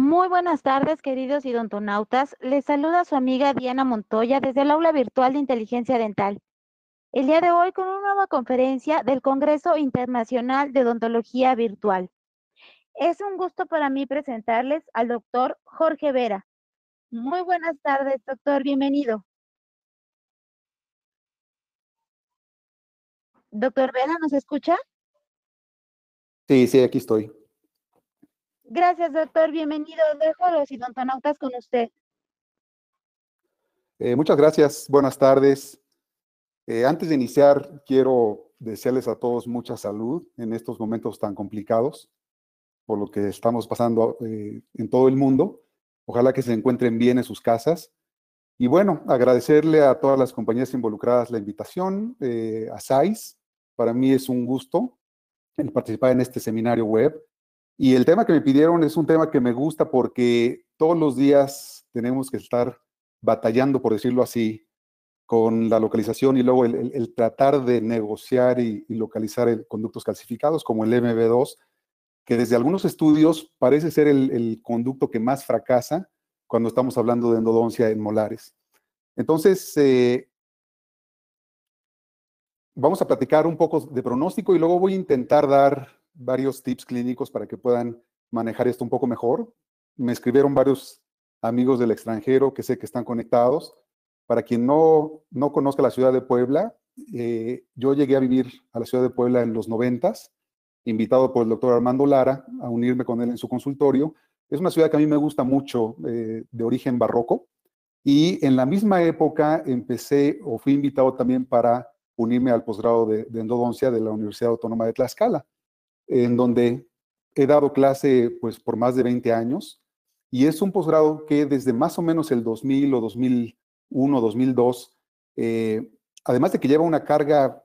Muy buenas tardes, queridos idontonautas. Les saluda su amiga Diana Montoya desde el aula virtual de inteligencia dental. El día de hoy con una nueva conferencia del Congreso Internacional de Odontología Virtual. Es un gusto para mí presentarles al doctor Jorge Vera. Muy buenas tardes, doctor. Bienvenido. Doctor Vera, ¿nos escucha? Sí, sí, aquí estoy. Gracias, doctor. Bienvenido. Dejo a don tanautas con usted. Eh, muchas gracias. Buenas tardes. Eh, antes de iniciar, quiero desearles a todos mucha salud en estos momentos tan complicados por lo que estamos pasando eh, en todo el mundo. Ojalá que se encuentren bien en sus casas. Y bueno, agradecerle a todas las compañías involucradas la invitación, a SAIS. Para mí es un gusto participar en este seminario web y el tema que me pidieron es un tema que me gusta porque todos los días tenemos que estar batallando, por decirlo así, con la localización y luego el, tratar de negociar y, localizar el, conductos calcificados como el MB2, que desde algunos estudios parece ser el, conducto que más fracasa cuando estamos hablando de endodoncia en molares. Entonces, eh, vamos a platicar un poco de pronóstico y luego voy a intentar dar varios tips clínicos para que puedan manejar esto un poco mejor. Me escribieron varios amigos del extranjero que sé que están conectados. Para quien no, conozca la ciudad de Puebla, eh, yo llegué a vivir a la ciudad de Puebla en los noventas, invitado por el doctor Armando Lara a unirme con él en su consultorio. Es una ciudad que a mí me gusta mucho, eh, de origen barroco, y en la misma época empecé o fui invitado también para unirme al posgrado de endodoncia de la Universidad Autónoma de Tlaxcala en donde he dado clase pues por más de 20 años y es un posgrado que desde más o menos el 2000 o 2001, 2002, eh, además de que lleva una carga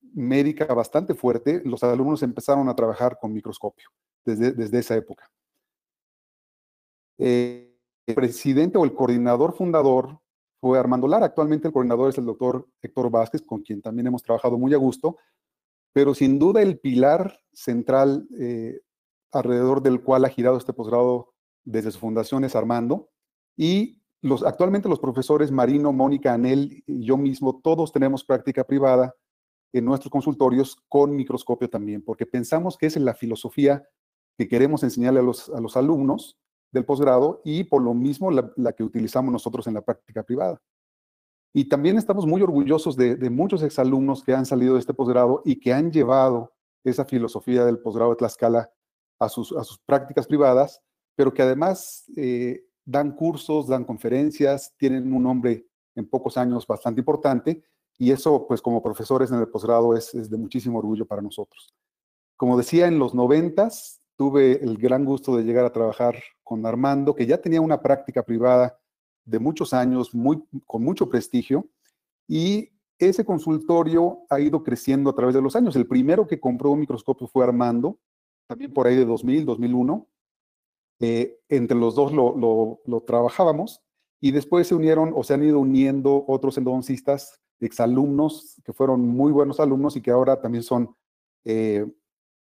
médica bastante fuerte, los alumnos empezaron a trabajar con microscopio desde, desde esa época. Eh, el presidente o el coordinador fundador fue Armando Lara. Actualmente el coordinador es el doctor Héctor Vázquez, con quien también hemos trabajado muy a gusto, pero sin duda el pilar central eh, alrededor del cual ha girado este posgrado desde su fundación es Armando. Y los, actualmente los profesores Marino, Mónica, Anel y yo mismo, todos tenemos práctica privada en nuestros consultorios con microscopio también, porque pensamos que es la filosofía que queremos enseñarle a los, alumnos del posgrado y por lo mismo la que utilizamos nosotros en la práctica privada. Y también estamos muy orgullosos de, muchos exalumnos que han salido de este posgrado y que han llevado esa filosofía del posgrado de Tlaxcala a sus, a sus prácticas privadas, pero que además eh, dan cursos, dan conferencias, tienen un nombre en pocos años bastante importante y eso, pues como profesores en el posgrado, es, es de muchísimo orgullo para nosotros. Como decía, en los noventas tuve el gran gusto de llegar a trabajar con Armando, que ya tenía una práctica privada de muchos años, muy, con mucho prestigio, y ese consultorio ha ido creciendo a través de los años. El primero que compró un microscopio fue Armando, también por ahí de 2000, 2001. Eh, entre los dos lo, trabajábamos y después se unieron o se han ido uniendo otros endodoncistas, exalumnos, que fueron muy buenos alumnos y que ahora también son eh,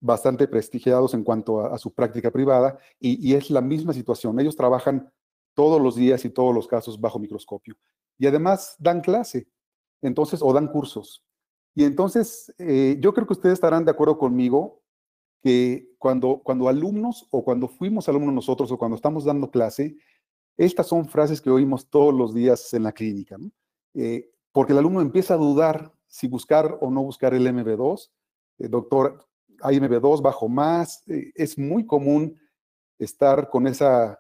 bastante prestigiados en cuanto a, su práctica privada y, es la misma situación. Ellos trabajan todos los días y todos los casos bajo microscopio. Y además dan clase, entonces, o dan cursos. Y entonces, eh, yo creo que ustedes estarán de acuerdo conmigo que cuando, cuando alumnos o cuando fuimos alumnos nosotros o cuando estamos dando clase, estas son frases que oímos todos los días en la clínica, eh, porque el alumno empieza a dudar si buscar o no buscar el MB2. Eh, doctor, hay MB2 bajo más, es muy común estar con esa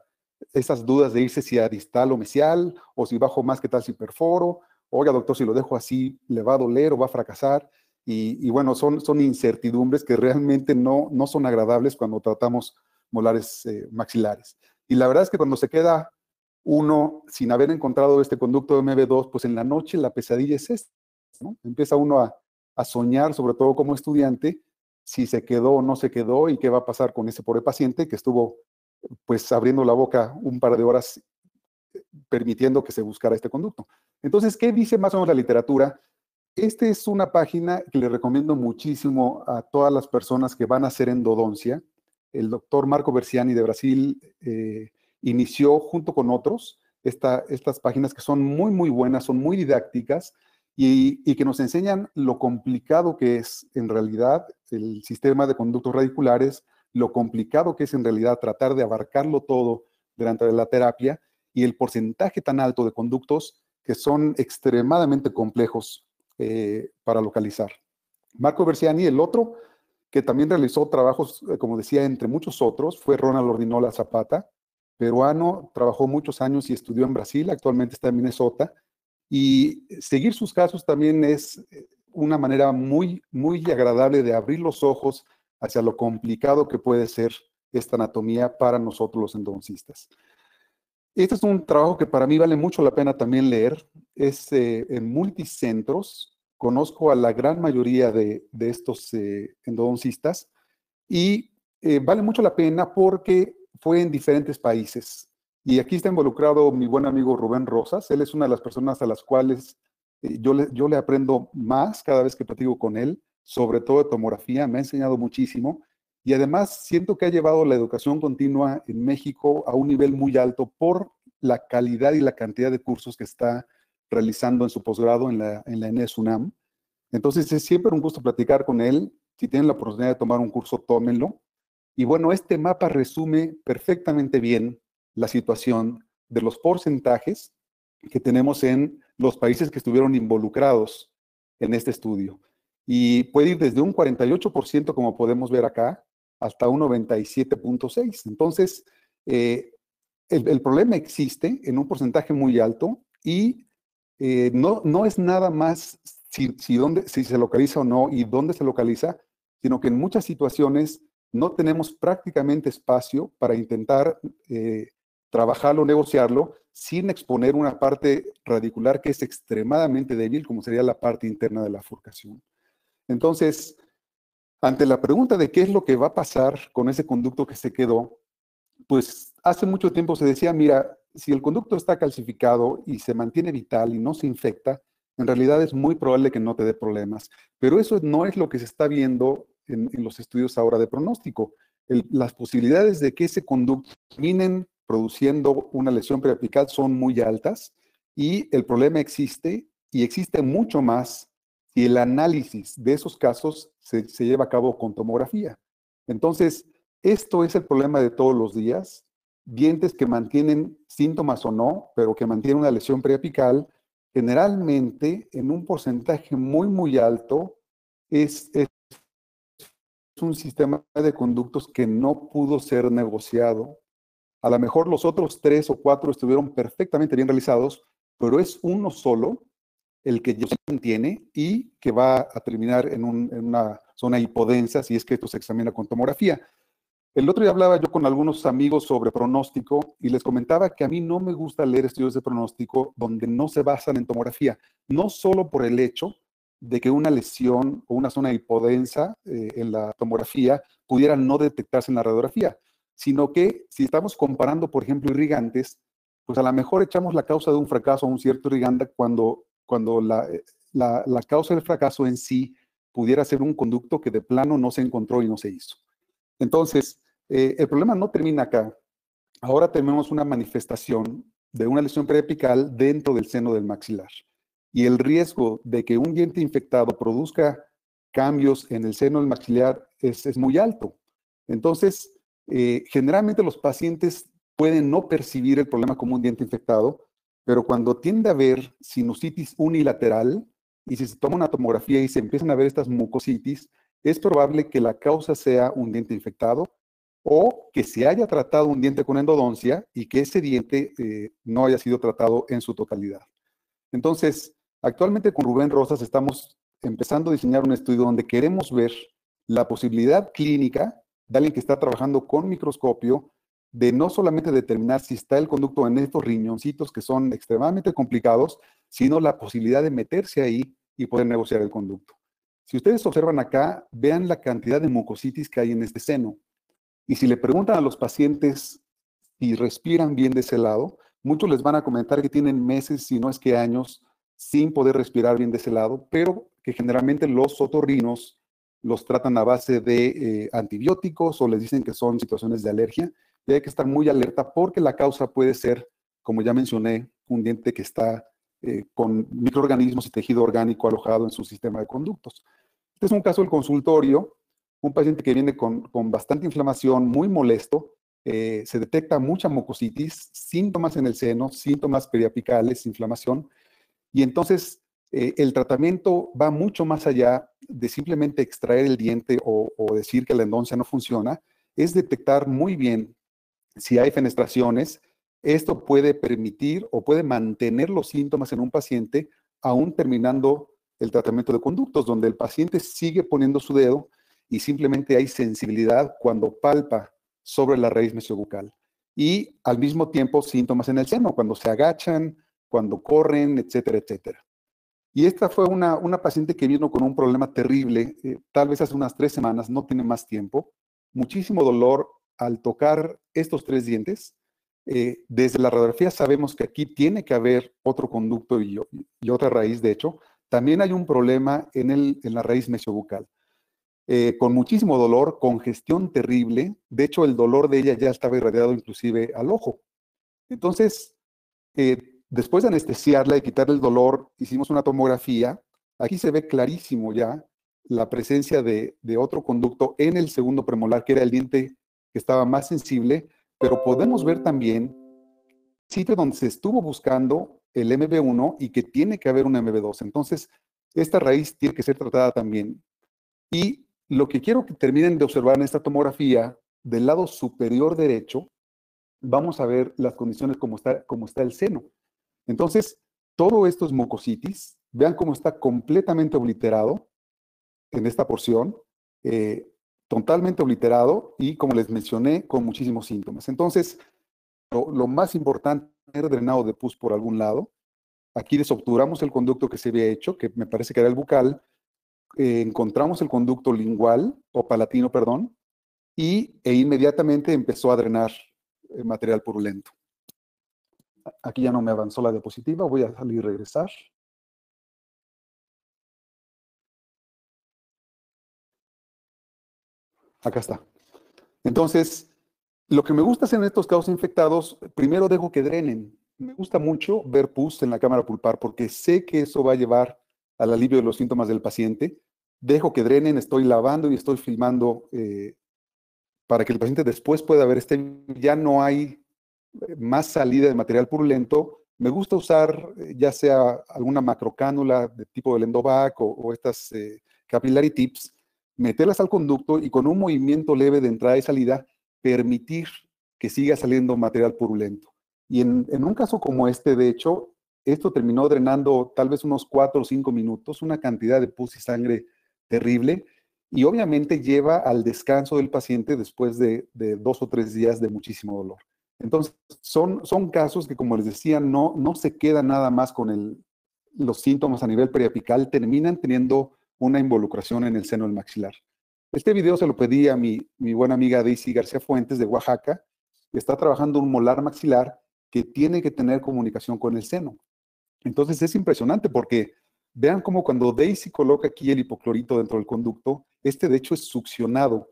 esas dudas de irse si a distal o mesial, o si bajo más, que tal si perforo? Oiga, doctor, si lo dejo así, ¿le va a doler o va a fracasar? Y, bueno, son, son incertidumbres que realmente no, no son agradables cuando tratamos molares eh, maxilares. Y la verdad es que cuando se queda uno sin haber encontrado este conducto MB2, pues en la noche la pesadilla es esta, Empieza uno a, a soñar, sobre todo como estudiante, si se quedó o no se quedó y qué va a pasar con ese pobre paciente que estuvo pues abriendo la boca un par de horas eh, permitiendo que se buscara este conducto. Entonces, ¿qué dice más o menos la literatura? Esta es una página que le recomiendo muchísimo a todas las personas que van a hacer endodoncia. El doctor Marco Berciani de Brasil eh, inició junto con otros estas páginas que son muy, muy buenas, son muy didácticas y, que nos enseñan lo complicado que es en realidad el sistema de conductos radiculares, lo complicado que es en realidad tratar de abarcarlo todo de la terapia y el porcentaje tan alto de conductos que son extremadamente complejos eh, para localizar. Marco Berciani, el otro, que también realizó trabajos, eh, como decía, entre muchos otros, fue Ronald Ordinola Zapata, peruano, trabajó muchos años y estudió en Brasil, actualmente está en Minnesota, y seguir sus casos también es eh, una manera muy, muy agradable de abrir los ojos hacia lo complicado que puede ser esta anatomía para nosotros los endodoncistas. Este es un trabajo que para mí vale mucho la pena también leer. Es eh, en multicentros. Conozco a la gran mayoría de, estos eh, endodoncistas y eh, vale mucho la pena porque fue en diferentes países. Y aquí está involucrado mi buen amigo Rubén Rosas. Él es una de las personas a las cuales yo yo le aprendo más cada vez que platico con él sobre todo de tomografía, me ha enseñado muchísimo y además siento que ha llevado la educación continua en México a un nivel muy alto por la calidad y la cantidad de cursos que está realizando en su posgrado en la, en la Entonces es siempre un gusto platicar con él. Si tienen la oportunidad de tomar un curso, tómenlo. Y bueno, este mapa resume perfectamente bien la situación de los porcentajes que tenemos en los países que estuvieron involucrados en este estudio y puede ir desde un 48%, como podemos ver acá, hasta un 97.6%. Entonces, eh, el, problema existe en un porcentaje muy alto y eh, no, es nada más si, si se localiza o no y dónde se localiza, sino que en muchas situaciones no tenemos prácticamente espacio para intentar eh, trabajarlo, negociarlo, sin exponer una parte radicular que es extremadamente débil, como sería la parte interna de la furcación. Entonces, ante la pregunta de qué es lo que va a pasar con ese conducto que se quedó, pues hace mucho tiempo se decía, mira, si el conducto está calcificado y se mantiene vital y no se infecta, en realidad es muy probable que no te dé problemas. Pero eso no es lo que se está viendo en, los estudios ahora de pronóstico. las posibilidades de que ese conducto terminen produciendo una lesión periapical son muy altas y el problema existe y existe mucho más y el análisis de esos casos se, lleva a cabo con tomografía. Entonces, esto es el problema de todos los días. Dientes que mantienen síntomas o no, pero que mantienen una lesión preapical, generalmente en un porcentaje muy, muy alto, es, es un sistema de conductos que no pudo ser negociado. A lo mejor los otros tres o cuatro estuvieron perfectamente bien realizados, pero es uno solo el que se contiene y que va a terminar en, una zona hipodensa si es que esto se examina con tomografía. El otro día hablaba yo con algunos amigos sobre pronóstico y les comentaba que a mí no me gusta leer estudios de pronóstico donde no se basan en tomografía, no solo por el hecho de que una lesión o una zona hipodensa eh, en la tomografía pudiera no detectarse en la radiografía, sino que si estamos comparando, por ejemplo, irrigantes, pues a lo mejor echamos la causa de un fracaso a un cierto irrigante cuando cuando eh, la, causa del fracaso en sí pudiera ser un conducto que de plano no se encontró y no se hizo. Entonces, eh, el problema no termina acá. Ahora tenemos una manifestación de una lesión preepical dentro del seno del maxilar. Y el riesgo de que un diente infectado produzca cambios en el seno del maxilar es, muy alto. Entonces, eh, generalmente los pacientes pueden no percibir el problema como un diente infectado, pero cuando tiende a haber sinusitis unilateral y si se toma una tomografía y se empiezan a ver estas mucositis, es probable que la causa sea un diente infectado o que se haya tratado un diente con endodoncia y que ese diente eh, no haya sido tratado en su totalidad. Entonces, actualmente con Rubén Rosas estamos empezando a diseñar un estudio donde queremos ver la posibilidad clínica de alguien que está trabajando con microscopio de no solamente determinar si está el conducto en estos riñoncitos que son extremadamente complicados, sino la posibilidad de meterse ahí y poder negociar el conducto. Si ustedes observan acá, vean la cantidad de mucositis que hay en este seno. Y si le preguntan a los pacientes si respiran bien de ese lado, muchos les van a comentar que tienen meses, si no es que años, sin poder respirar bien de ese lado, pero que generalmente los sotorrinos los tratan a base de eh, antibióticos o les dicen que son situaciones de alergia y hay que estar muy alerta porque la causa puede ser, como ya mencioné, un diente que está eh, con microorganismos y tejido orgánico alojado en su sistema de conductos. Este es un caso del consultorio, un paciente que viene con, bastante inflamación, muy molesto, eh, se detecta mucha mucositis, síntomas en el seno, síntomas periapicales, inflamación, y entonces eh, el tratamiento va mucho más allá de simplemente extraer el diente o, o decir que la endoncia no funciona, es detectar muy bien si hay fenestraciones, esto puede permitir o puede mantener los síntomas en un paciente aún terminando el tratamiento de conductos, donde el paciente sigue poniendo su dedo y simplemente hay sensibilidad cuando palpa sobre la raíz mesiobucal. Y al mismo tiempo síntomas en el seno, cuando se agachan, cuando corren, etcétera, etcétera. Y esta fue una, paciente que vino con un problema terrible, eh, tal vez hace unas tres semanas, no tiene más tiempo, muchísimo dolor al tocar estos tres dientes, eh, desde la radiografía sabemos que aquí tiene que haber otro conducto y, otra raíz, de hecho, también hay un problema en, la raíz mesiobucal. Eh, con muchísimo dolor, congestión terrible, de hecho el dolor de ella ya estaba irradiado inclusive al ojo. Entonces, eh, después de anestesiarla y quitarle el dolor, hicimos una tomografía, aquí se ve clarísimo ya la presencia de, de otro conducto en el segundo premolar, que era el diente estaba más sensible, pero podemos ver también sitio donde se estuvo buscando el MB1 y que tiene que haber un MB2. Entonces, esta raíz tiene que ser tratada también. Y lo que quiero que terminen de observar en esta tomografía, del lado superior derecho, vamos a ver las condiciones como está, como está el seno. Entonces, todo esto es mucositis. Vean cómo está completamente obliterado en esta porción. Eh, totalmente obliterado y, como les mencioné, con muchísimos síntomas. Entonces, lo, más importante es drenado de pus por algún lado. Aquí desobturamos el conducto que se había hecho, que me parece que era el bucal. Eh, encontramos el conducto lingual o palatino, perdón, y, e inmediatamente empezó a drenar material purulento. Aquí ya no me avanzó la diapositiva, voy a salir y regresar. Acá está. Entonces, lo que me gusta hacer en estos casos infectados, primero dejo que drenen. Me gusta mucho ver pus en la cámara pulpar porque sé que eso va a llevar al alivio de los síntomas del paciente. Dejo que drenen, estoy lavando y estoy filmando eh, para que el paciente después pueda ver este. Ya no hay eh, más salida de material purulento. Me gusta usar eh, ya sea alguna macrocánula de tipo del endovac o, estas capillary tips meterlas al conducto y con un movimiento leve de entrada y salida permitir que siga saliendo material purulento. Y en, un caso como este, de hecho, esto terminó drenando tal vez unos cuatro o cinco minutos, una cantidad de pus y sangre terrible, y obviamente lleva al descanso del paciente después de, dos o tres días de muchísimo dolor. Entonces, son, son casos que, como les decía, no, no se quedan nada más con los síntomas a nivel periapical, terminan teniendo una involucración en el seno del maxilar. Este video se lo pedí a mi, buena amiga Daisy García Fuentes de Oaxaca, que está trabajando un molar maxilar que tiene que tener comunicación con el seno. Entonces es impresionante porque vean cómo cuando Daisy coloca aquí el hipoclorito dentro del conducto, este de hecho es succionado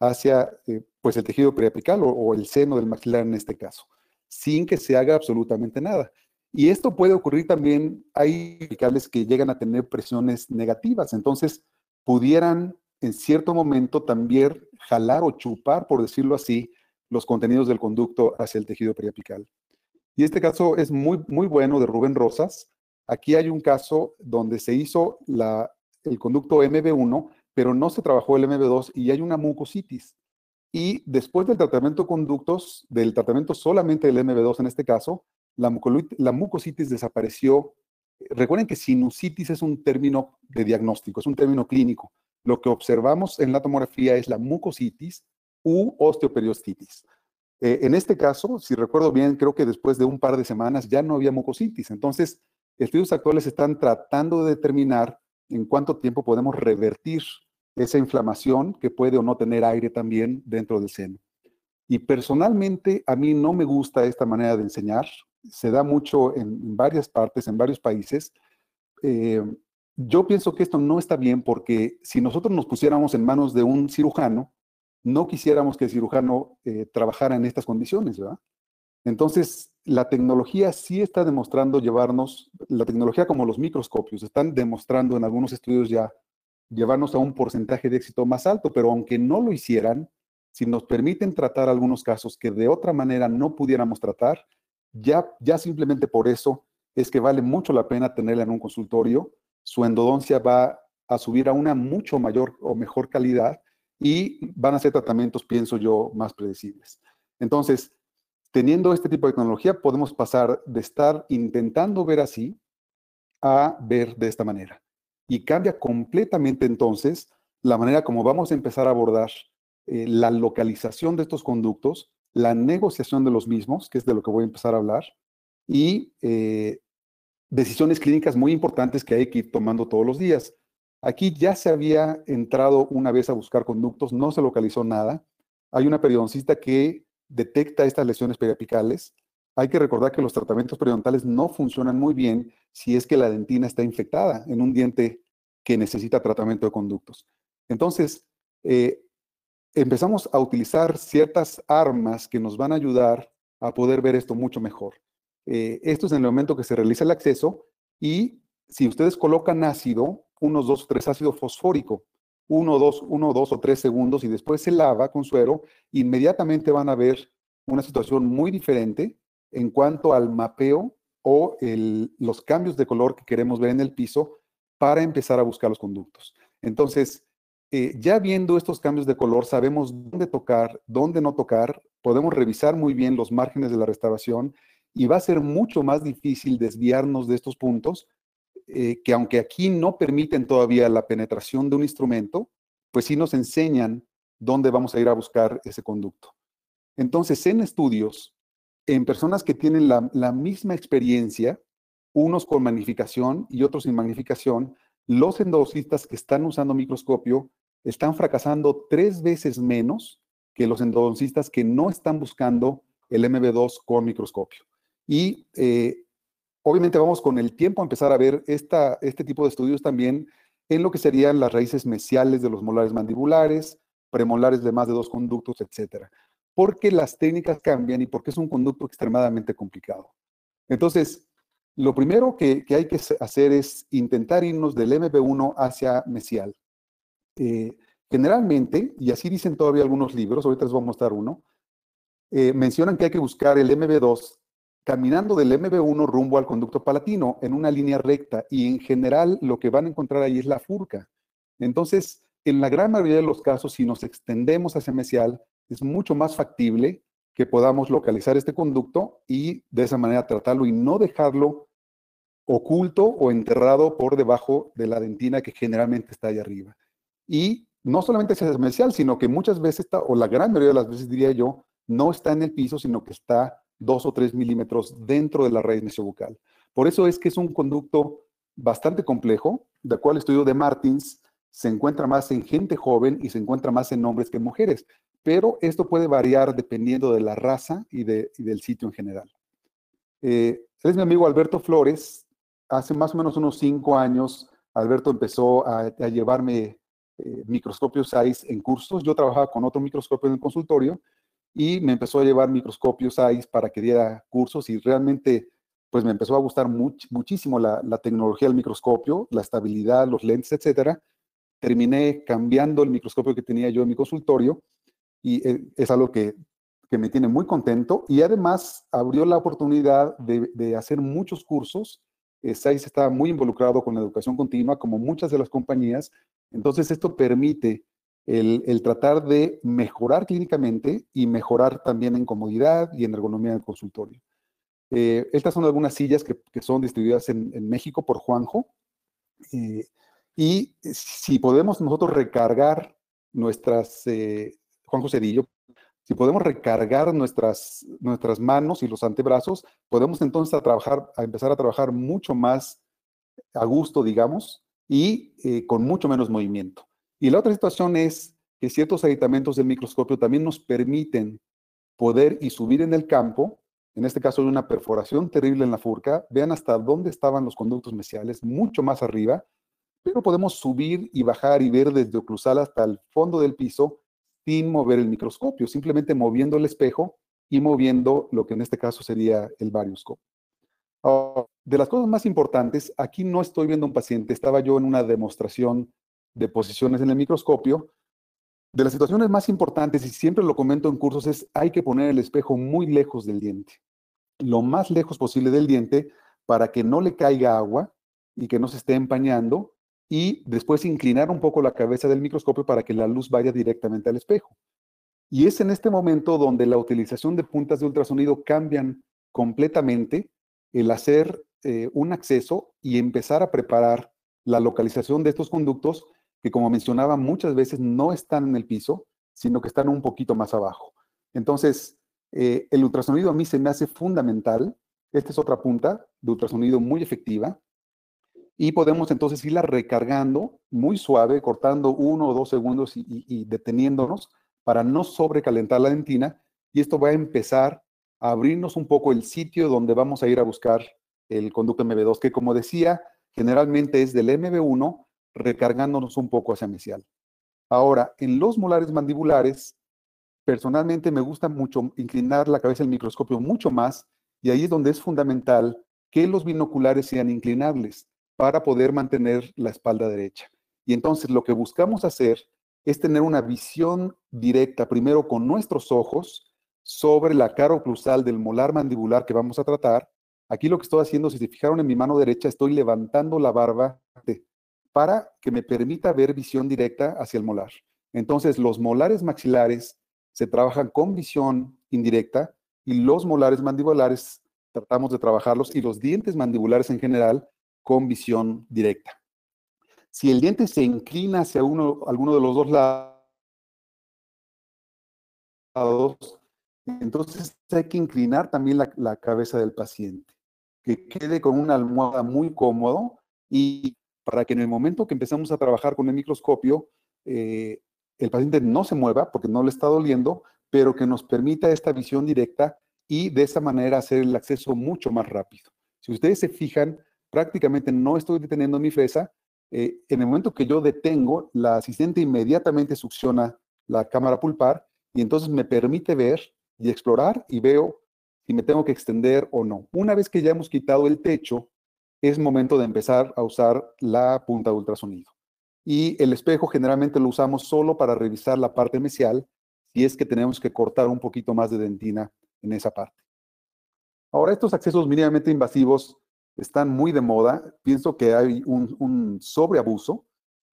hacia eh, pues el tejido periapical o el seno del maxilar en este caso, sin que se haga absolutamente nada. Y esto puede ocurrir también, hay radicales que llegan a tener presiones negativas, entonces pudieran en cierto momento también jalar o chupar, por decirlo así, los contenidos del conducto hacia el tejido periapical. Y este caso es muy, muy bueno de Rubén Rosas. Aquí hay un caso donde se hizo el conducto MB1, pero no se trabajó el MB2 y hay una mucositis. Y después del tratamiento conductos, del tratamiento solamente del MB2 en este caso, la, mucositis desapareció. Recuerden que sinusitis es un término de diagnóstico, es un término clínico. Lo que observamos en la tomografía es la mucositis u osteoperiostitis. Eh, en este caso, si recuerdo bien, creo que después de un par de semanas ya no había mucositis. Entonces, estudios actuales están tratando de determinar en cuánto tiempo podemos revertir esa inflamación que puede o no tener aire también dentro del seno. Y personalmente a mí no me gusta esta manera de enseñar se da mucho en, varias partes, en varios países. Eh, yo pienso que esto no está bien porque si nosotros nos pusiéramos en manos de un cirujano, no quisiéramos que el cirujano eh, trabajara en estas condiciones, ¿verdad? Entonces, la tecnología sí está demostrando llevarnos, la tecnología como los microscopios, están demostrando en algunos estudios ya llevarnos a un porcentaje de éxito más alto, pero aunque no lo hicieran, si nos permiten tratar algunos casos que de otra manera no pudiéramos tratar, ya, simplemente por eso es que vale mucho la pena tenerla en un consultorio. Su endodoncia va a subir a una mucho mayor o mejor calidad y van a ser tratamientos, pienso yo, más predecibles. Entonces, teniendo este tipo de tecnología, podemos pasar de estar intentando ver así a ver de esta manera. Y cambia completamente entonces la manera como vamos a empezar a abordar eh, la localización de estos conductos la negociación de los mismos, que es de lo que voy a empezar a hablar, y eh, decisiones clínicas muy importantes que hay que ir tomando todos los días. Aquí ya se había entrado una vez a buscar conductos, no se localizó nada. Hay una periodoncista que detecta estas lesiones periapicales. Hay que recordar que los tratamientos periodontales no funcionan muy bien si es que la dentina está infectada en un diente que necesita tratamiento de conductos. Entonces, eh, empezamos a utilizar ciertas armas que nos van a ayudar a poder ver esto mucho mejor. Eh, esto es en el momento que se realiza el acceso y si ustedes colocan ácido, unos dos o tres ácido fosfórico, uno, dos, uno, dos o tres segundos y después se lava con suero, inmediatamente van a ver una situación muy diferente en cuanto al mapeo o los cambios de color que queremos ver en el piso para empezar a buscar los conductos. Entonces, eh, ya viendo estos cambios de color, sabemos dónde tocar, dónde no tocar, podemos revisar muy bien los márgenes de la restauración y va a ser mucho más difícil desviarnos de estos puntos, eh, que aunque aquí no permiten todavía la penetración de un instrumento, pues sí nos enseñan dónde vamos a ir a buscar ese conducto. Entonces, en estudios, en personas que tienen la misma experiencia, unos con magnificación y otros sin magnificación, los endodoncistas que están usando microscopio están fracasando tres veces menos que los endodoncistas que no están buscando el MB2 con microscopio. Y eh, obviamente vamos con el tiempo a empezar a ver este tipo de estudios también en lo que serían las raíces mesiales de los molares mandibulares, premolares de más de dos conductos, etcétera. Porque las técnicas cambian y porque es un conducto extremadamente complicado. Entonces, lo primero que, hay que hacer es intentar irnos del MB1 hacia Mesial. Eh, generalmente, y así dicen todavía algunos libros, ahorita les voy a mostrar uno, eh, mencionan que hay que buscar el MB2 caminando del MB1 rumbo al conducto palatino en una línea recta y en general lo que van a encontrar ahí es la furca. Entonces, en la gran mayoría de los casos, si nos extendemos hacia Mesial, es mucho más factible que podamos localizar este conducto y de esa manera tratarlo y no dejarlo oculto o enterrado por debajo de la dentina que generalmente está ahí arriba. Y no solamente es esencial, sino que muchas veces está, o la gran mayoría de las veces diría yo, no está en el piso, sino que está dos o tres milímetros dentro de la raíz mesiobucal. Por eso es que es un conducto bastante complejo, del cual el estudio de Martins se encuentra más en gente joven y se encuentra más en hombres que en mujeres, pero esto puede variar dependiendo de la raza y, del sitio en general. Eh, es mi amigo Alberto Flores, hace más o menos unos cinco años, Alberto empezó a, llevarme eh, microscopios SAIS en cursos. Yo trabajaba con otro microscopio en el consultorio y me empezó a llevar microscopios SAIS para que diera cursos y realmente pues me empezó a gustar muchísimo la, tecnología del microscopio, la estabilidad, los lentes, etcétera. Terminé cambiando el microscopio que tenía yo en mi consultorio y eh, es algo que, que me tiene muy contento y además abrió la oportunidad de, de hacer muchos cursos SAIS está muy involucrado con la educación continua, como muchas de las compañías. Entonces, esto permite el, tratar de mejorar clínicamente y mejorar también en comodidad y en ergonomía del consultorio. Eh, estas son algunas sillas que, son distribuidas en, México por Juanjo. Eh, y si podemos nosotros recargar nuestras, eh, Juanjo Cedillo, si podemos recargar nuestras, nuestras manos y los antebrazos, podemos entonces trabajar, empezar a trabajar mucho más a gusto, digamos, y eh, con mucho menos movimiento. Y la otra situación es que ciertos aditamentos del microscopio también nos permiten poder y subir en el campo, en este caso hay una perforación terrible en la furca, vean hasta dónde estaban los conductos mesiales, mucho más arriba, pero podemos subir y bajar y ver desde oclusal hasta el fondo del piso sin mover el microscopio, simplemente moviendo el espejo y moviendo lo que en este caso sería el varioscope. de las cosas más importantes, aquí no estoy viendo un paciente, estaba yo en una demostración de posiciones en el microscopio. De las situaciones más importantes, y siempre lo comento en cursos, es hay que poner el espejo muy lejos del diente, lo más lejos posible del diente para que no le caiga agua y que no se esté empañando y después inclinar un poco la cabeza del microscopio para que la luz vaya directamente al espejo. Y es en este momento donde la utilización de puntas de ultrasonido cambian completamente el hacer eh, un acceso y empezar a preparar la localización de estos conductos que, como mencionaba, muchas veces no están en el piso, sino que están un poquito más abajo. Entonces, eh, el ultrasonido a mí se me hace fundamental. Esta es otra punta de ultrasonido muy efectiva y podemos entonces irla recargando muy suave, cortando uno o dos segundos y, deteniéndonos para no sobrecalentar la dentina y esto va a empezar a abrirnos un poco el sitio donde vamos a ir a buscar el conducto MB2, que como decía, generalmente es del MB1 recargándonos un poco hacia mesial. Ahora, en los molares mandibulares, personalmente me gusta mucho inclinar la cabeza del microscopio mucho más y ahí es donde es fundamental que los binoculares sean inclinables para poder mantener la espalda derecha. Y entonces lo que buscamos hacer es tener una visión directa, primero con nuestros ojos, sobre la cara oclusal del molar mandibular que vamos a tratar. Aquí lo que estoy haciendo, si se fijaron en mi mano derecha, estoy levantando la barba para que me permita ver visión directa hacia el molar. Entonces, los molares maxilares se trabajan con visión indirecta y los molares mandibulares tratamos de trabajarlos y los dientes mandibulares en general con visión directa. Si el diente se inclina hacia uno, alguno de los dos lados, entonces hay que inclinar también la, cabeza del paciente, que quede con una almohada muy cómodo y para que en el momento que empezamos a trabajar con el microscopio, eh, el paciente no se mueva porque no le está doliendo, pero que nos permita esta visión directa y de esa manera hacer el acceso mucho más rápido. Si ustedes se fijan, prácticamente no estoy deteniendo mi fresa. Eh, en el momento que yo detengo, la asistente inmediatamente succiona la cámara pulpar y entonces me permite ver y explorar y veo si me tengo que extender o no. Una vez que ya hemos quitado el techo, es momento de empezar a usar la punta de ultrasonido. Y el espejo generalmente lo usamos solo para revisar la parte mesial, si es que tenemos que cortar un poquito más de dentina en esa parte. Ahora, estos accesos mínimamente invasivos están muy de moda. Pienso que hay un, sobreabuso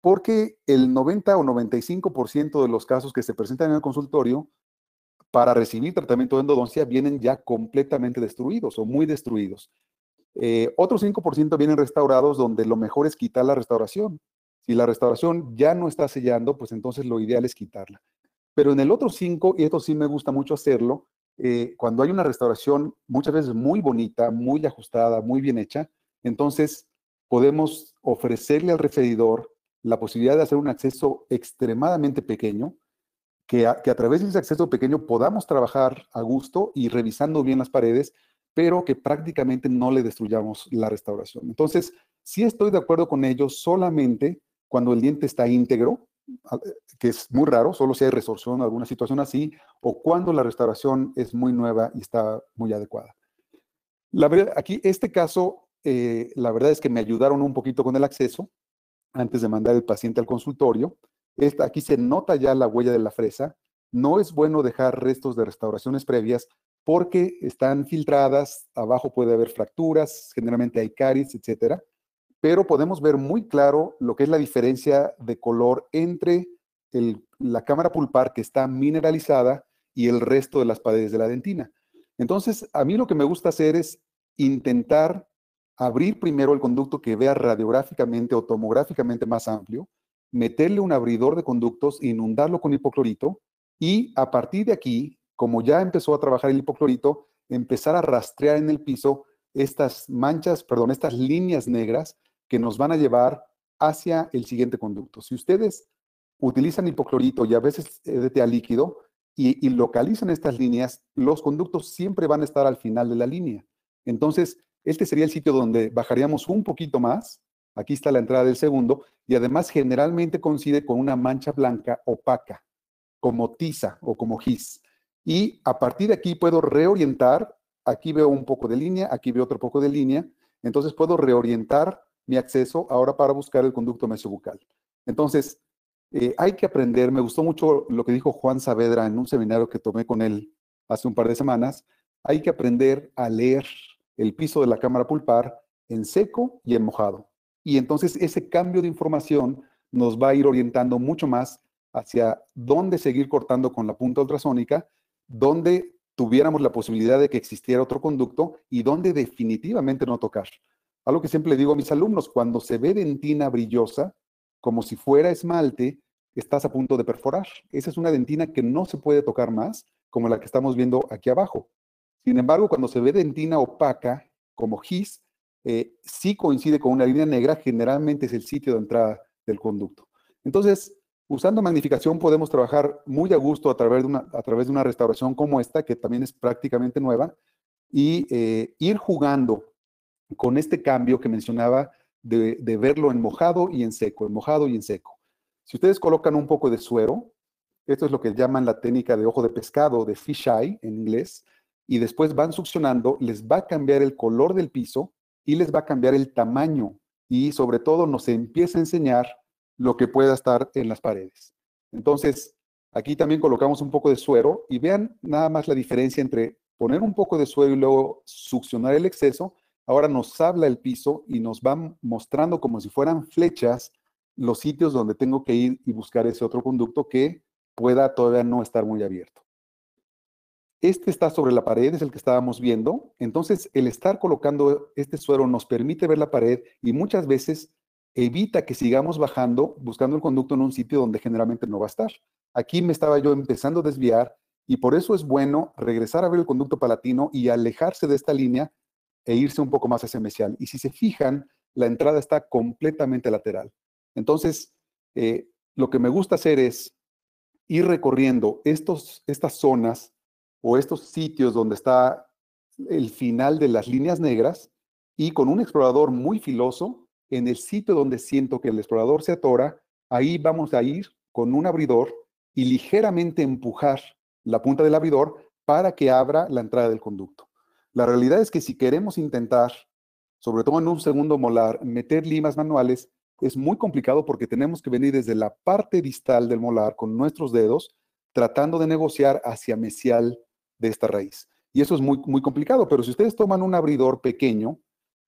porque el 90 o 95% de los casos que se presentan en el consultorio para recibir tratamiento de endodoncia vienen ya completamente destruidos o muy destruidos. Eh, otro 5% vienen restaurados donde lo mejor es quitar la restauración. Si la restauración ya no está sellando, pues entonces lo ideal es quitarla. Pero en el otro 5, y esto sí me gusta mucho hacerlo, eh, cuando hay una restauración muchas veces muy bonita, muy ajustada, muy bien hecha, entonces podemos ofrecerle al referidor la posibilidad de hacer un acceso extremadamente pequeño, que a, que a, través de ese acceso pequeño podamos trabajar a gusto y revisando bien las paredes, pero que prácticamente no le destruyamos la restauración. Entonces, sí estoy de acuerdo con ello solamente cuando el diente está íntegro que es muy raro, solo si hay resorción o alguna situación así, o cuando la restauración es muy nueva y está muy adecuada. verdad, aquí, este caso, eh, la verdad es que me ayudaron un poquito con el acceso antes de mandar el paciente al consultorio. Esta, aquí se nota ya la huella de la fresa. No es bueno dejar restos de restauraciones previas porque están filtradas, abajo puede haber fracturas, generalmente hay caries, etcétera pero podemos ver muy claro lo que es la diferencia de color entre la cámara pulpar que está mineralizada y el resto de las paredes de la dentina. Entonces, a mí lo que me gusta hacer es intentar abrir primero el conducto que vea radiográficamente o tomográficamente más amplio, meterle un abridor de conductos, inundarlo con hipoclorito y a partir de aquí, como ya empezó a trabajar el hipoclorito, empezar a rastrear en el piso estas manchas, perdón, estas líneas negras que nos van a llevar hacia el siguiente conducto. Si ustedes utilizan hipoclorito y a veces eh, DTA líquido y, localizan estas líneas, los conductos siempre van a estar al final de la línea. Entonces, este sería el sitio donde bajaríamos un poquito más. Aquí está la entrada del segundo y además generalmente coincide con una mancha blanca opaca, como tiza o como gis. Y a partir de aquí puedo reorientar. Aquí veo un poco de línea, aquí veo otro poco de línea. Entonces puedo reorientar mi acceso ahora para buscar el conducto mesobucal. Entonces, eh, hay que aprender. Me gustó mucho lo que dijo Juan Saavedra en un seminario que tomé con él hace un par de semanas. Hay que aprender a leer el piso de la cámara pulpar en seco y en mojado. Y entonces ese cambio de información nos va a ir orientando mucho más hacia dónde seguir cortando con la punta ultrasónica, dónde tuviéramos la posibilidad de que existiera otro conducto y dónde definitivamente no tocar. Algo que siempre le digo a mis alumnos, cuando se ve dentina brillosa, como si fuera esmalte, estás a punto de perforar. Esa es una dentina que no se puede tocar más, como la que estamos viendo aquí abajo. Sin embargo, cuando se ve dentina opaca, como gis, eh, sí coincide con una línea negra, generalmente es el sitio de entrada del conducto. Entonces, usando magnificación podemos trabajar muy a gusto a través de una, a través de una restauración como esta, que también es prácticamente nueva, y eh, ir jugando con este cambio que mencionaba de, verlo en mojado y en seco, en mojado y en seco. Si ustedes colocan un poco de suero, esto es lo que llaman la técnica de ojo de pescado, de fisheye en inglés, y después van succionando, les va a cambiar el color del piso y les va a cambiar el tamaño y sobre todo nos empieza a enseñar lo que pueda estar en las paredes. Entonces, aquí también colocamos un poco de suero y vean nada más la diferencia entre poner un poco de suero y luego succionar el exceso ahora nos habla el piso y nos va mostrando como si fueran flechas los sitios donde tengo que ir y buscar ese otro conducto que pueda todavía no estar muy abierto. Este está sobre la pared, es el que estábamos viendo. Entonces, el estar colocando este suero nos permite ver la pared y muchas veces evita que sigamos bajando buscando el conducto en un sitio donde generalmente no va a estar. Aquí me estaba yo empezando a desviar y por eso es bueno regresar a ver el conducto palatino y alejarse de esta línea e irse un poco más hacia mesial. Y si se fijan, la entrada está completamente lateral. Entonces, eh, lo que me gusta hacer es ir recorriendo estos, estas zonas o estos sitios donde está el final de las líneas negras y con un explorador muy filoso, en el sitio donde siento que el explorador se atora, ahí vamos a ir con un abridor y ligeramente empujar la punta del abridor para que abra la entrada del conducto. La realidad es que si queremos intentar, sobre todo en un segundo molar, meter limas manuales, es muy complicado porque tenemos que venir desde la parte distal del molar con nuestros dedos, tratando de negociar hacia mesial de esta raíz. Y eso es muy, muy complicado, pero si ustedes toman un abridor pequeño,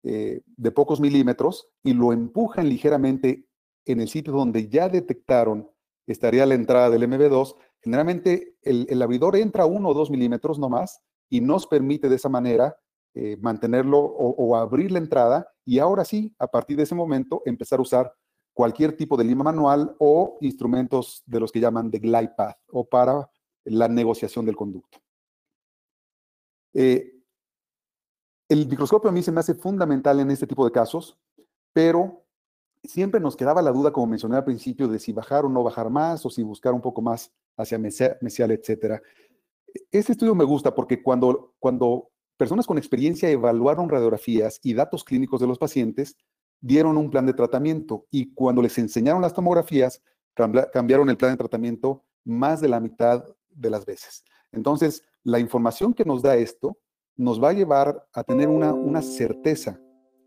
eh, de pocos milímetros, y lo empujan ligeramente en el sitio donde ya detectaron estaría la entrada del MB2, generalmente el, abridor entra uno o dos milímetros no más y nos permite de esa manera eh, mantenerlo o, abrir la entrada y ahora sí, a partir de ese momento, empezar a usar cualquier tipo de lima manual o instrumentos de los que llaman de glide path o para la negociación del conducto. Eh, el microscopio a mí se me hace fundamental en este tipo de casos, pero siempre nos quedaba la duda, como mencioné al principio, de si bajar o no bajar más, o si buscar un poco más hacia mesial, etcétera. Este estudio me gusta porque cuando, personas con experiencia evaluaron radiografías y datos clínicos de los pacientes, dieron un plan de tratamiento y cuando les enseñaron las tomografías, cambiaron el plan de tratamiento más de la mitad de las veces. Entonces, la información que nos da esto nos va a llevar a tener una, una certeza.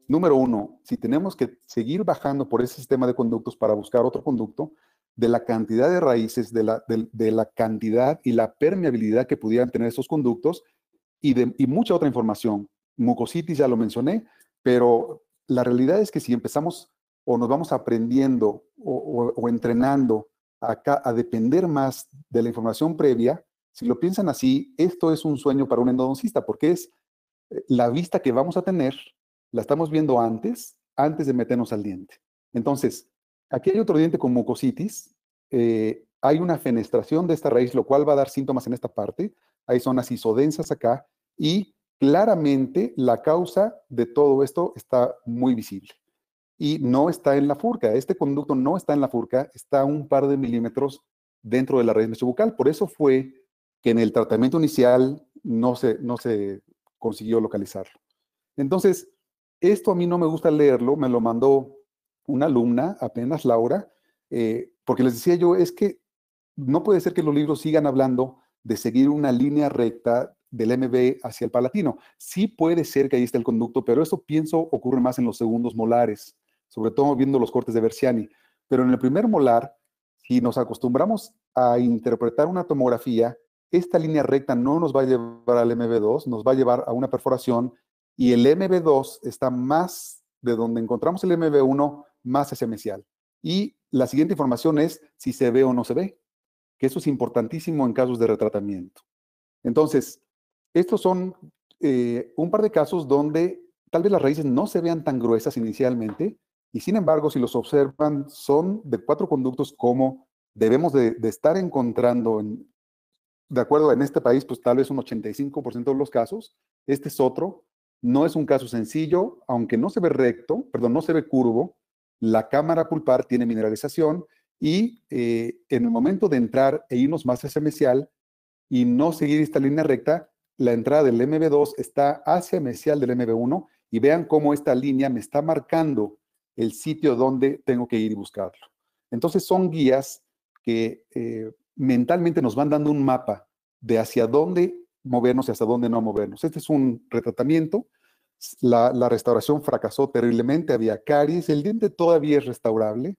Número uno, si tenemos que seguir bajando por ese sistema de conductos para buscar otro conducto, de la cantidad de raíces, de la, de, la cantidad y la permeabilidad que pudieran tener esos conductos y, de, mucha otra información. Mucositis ya lo mencioné, pero la realidad es que si empezamos o nos vamos aprendiendo o, o entrenando acá a depender más de la información previa, si lo piensan así, esto es un sueño para un endodoncista porque es eh, la vista que vamos a tener, la estamos viendo antes, antes de meternos al diente. Entonces, Aquí hay otro diente con mucositis. Eh, hay una fenestración de esta raíz, lo cual va a dar síntomas en esta parte. Hay zonas isodensas acá y claramente la causa de todo esto está muy visible y no está en la furca. Este conducto no está en la furca, está un par de milímetros dentro de la raíz bucal, Por eso fue que en el tratamiento inicial no se, no se consiguió localizarlo. Entonces, esto a mí no me gusta leerlo, me lo mandó una alumna, apenas Laura, eh, porque les decía yo, es que no puede ser que los libros sigan hablando de seguir una línea recta del MB hacia el Palatino. Sí puede ser que ahí esté el conducto, pero eso pienso ocurre más en los segundos molares, sobre todo viendo los cortes de Berciani. Pero en el primer molar, si nos acostumbramos a interpretar una tomografía, esta línea recta no nos va a llevar al MB2, nos va a llevar a una perforación y el MB2 está más de donde encontramos el MB1 más esencial Y la siguiente información es si se ve o no se ve, que eso es importantísimo en casos de retratamiento. Entonces, estos son eh, un par de casos donde tal vez las raíces no se vean tan gruesas inicialmente y sin embargo, si los observan, son de cuatro conductos como debemos de, estar encontrando, de acuerdo en este país, pues tal vez un 85% de los casos. Este es otro, no es un caso sencillo, aunque no se ve recto, perdón, no se ve curvo, la cámara pulpar tiene mineralización y eh, en el momento de entrar e irnos más hacia mesial y no seguir esta línea recta, la entrada del MB2 está hacia mesial del MB1 y vean cómo esta línea me está marcando el sitio donde tengo que ir y buscarlo. Entonces son guías que eh, mentalmente nos van dando un mapa de hacia dónde movernos y hacia dónde no movernos. Este es un retratamiento la, restauración fracasó terriblemente, había caries, el diente todavía es restaurable.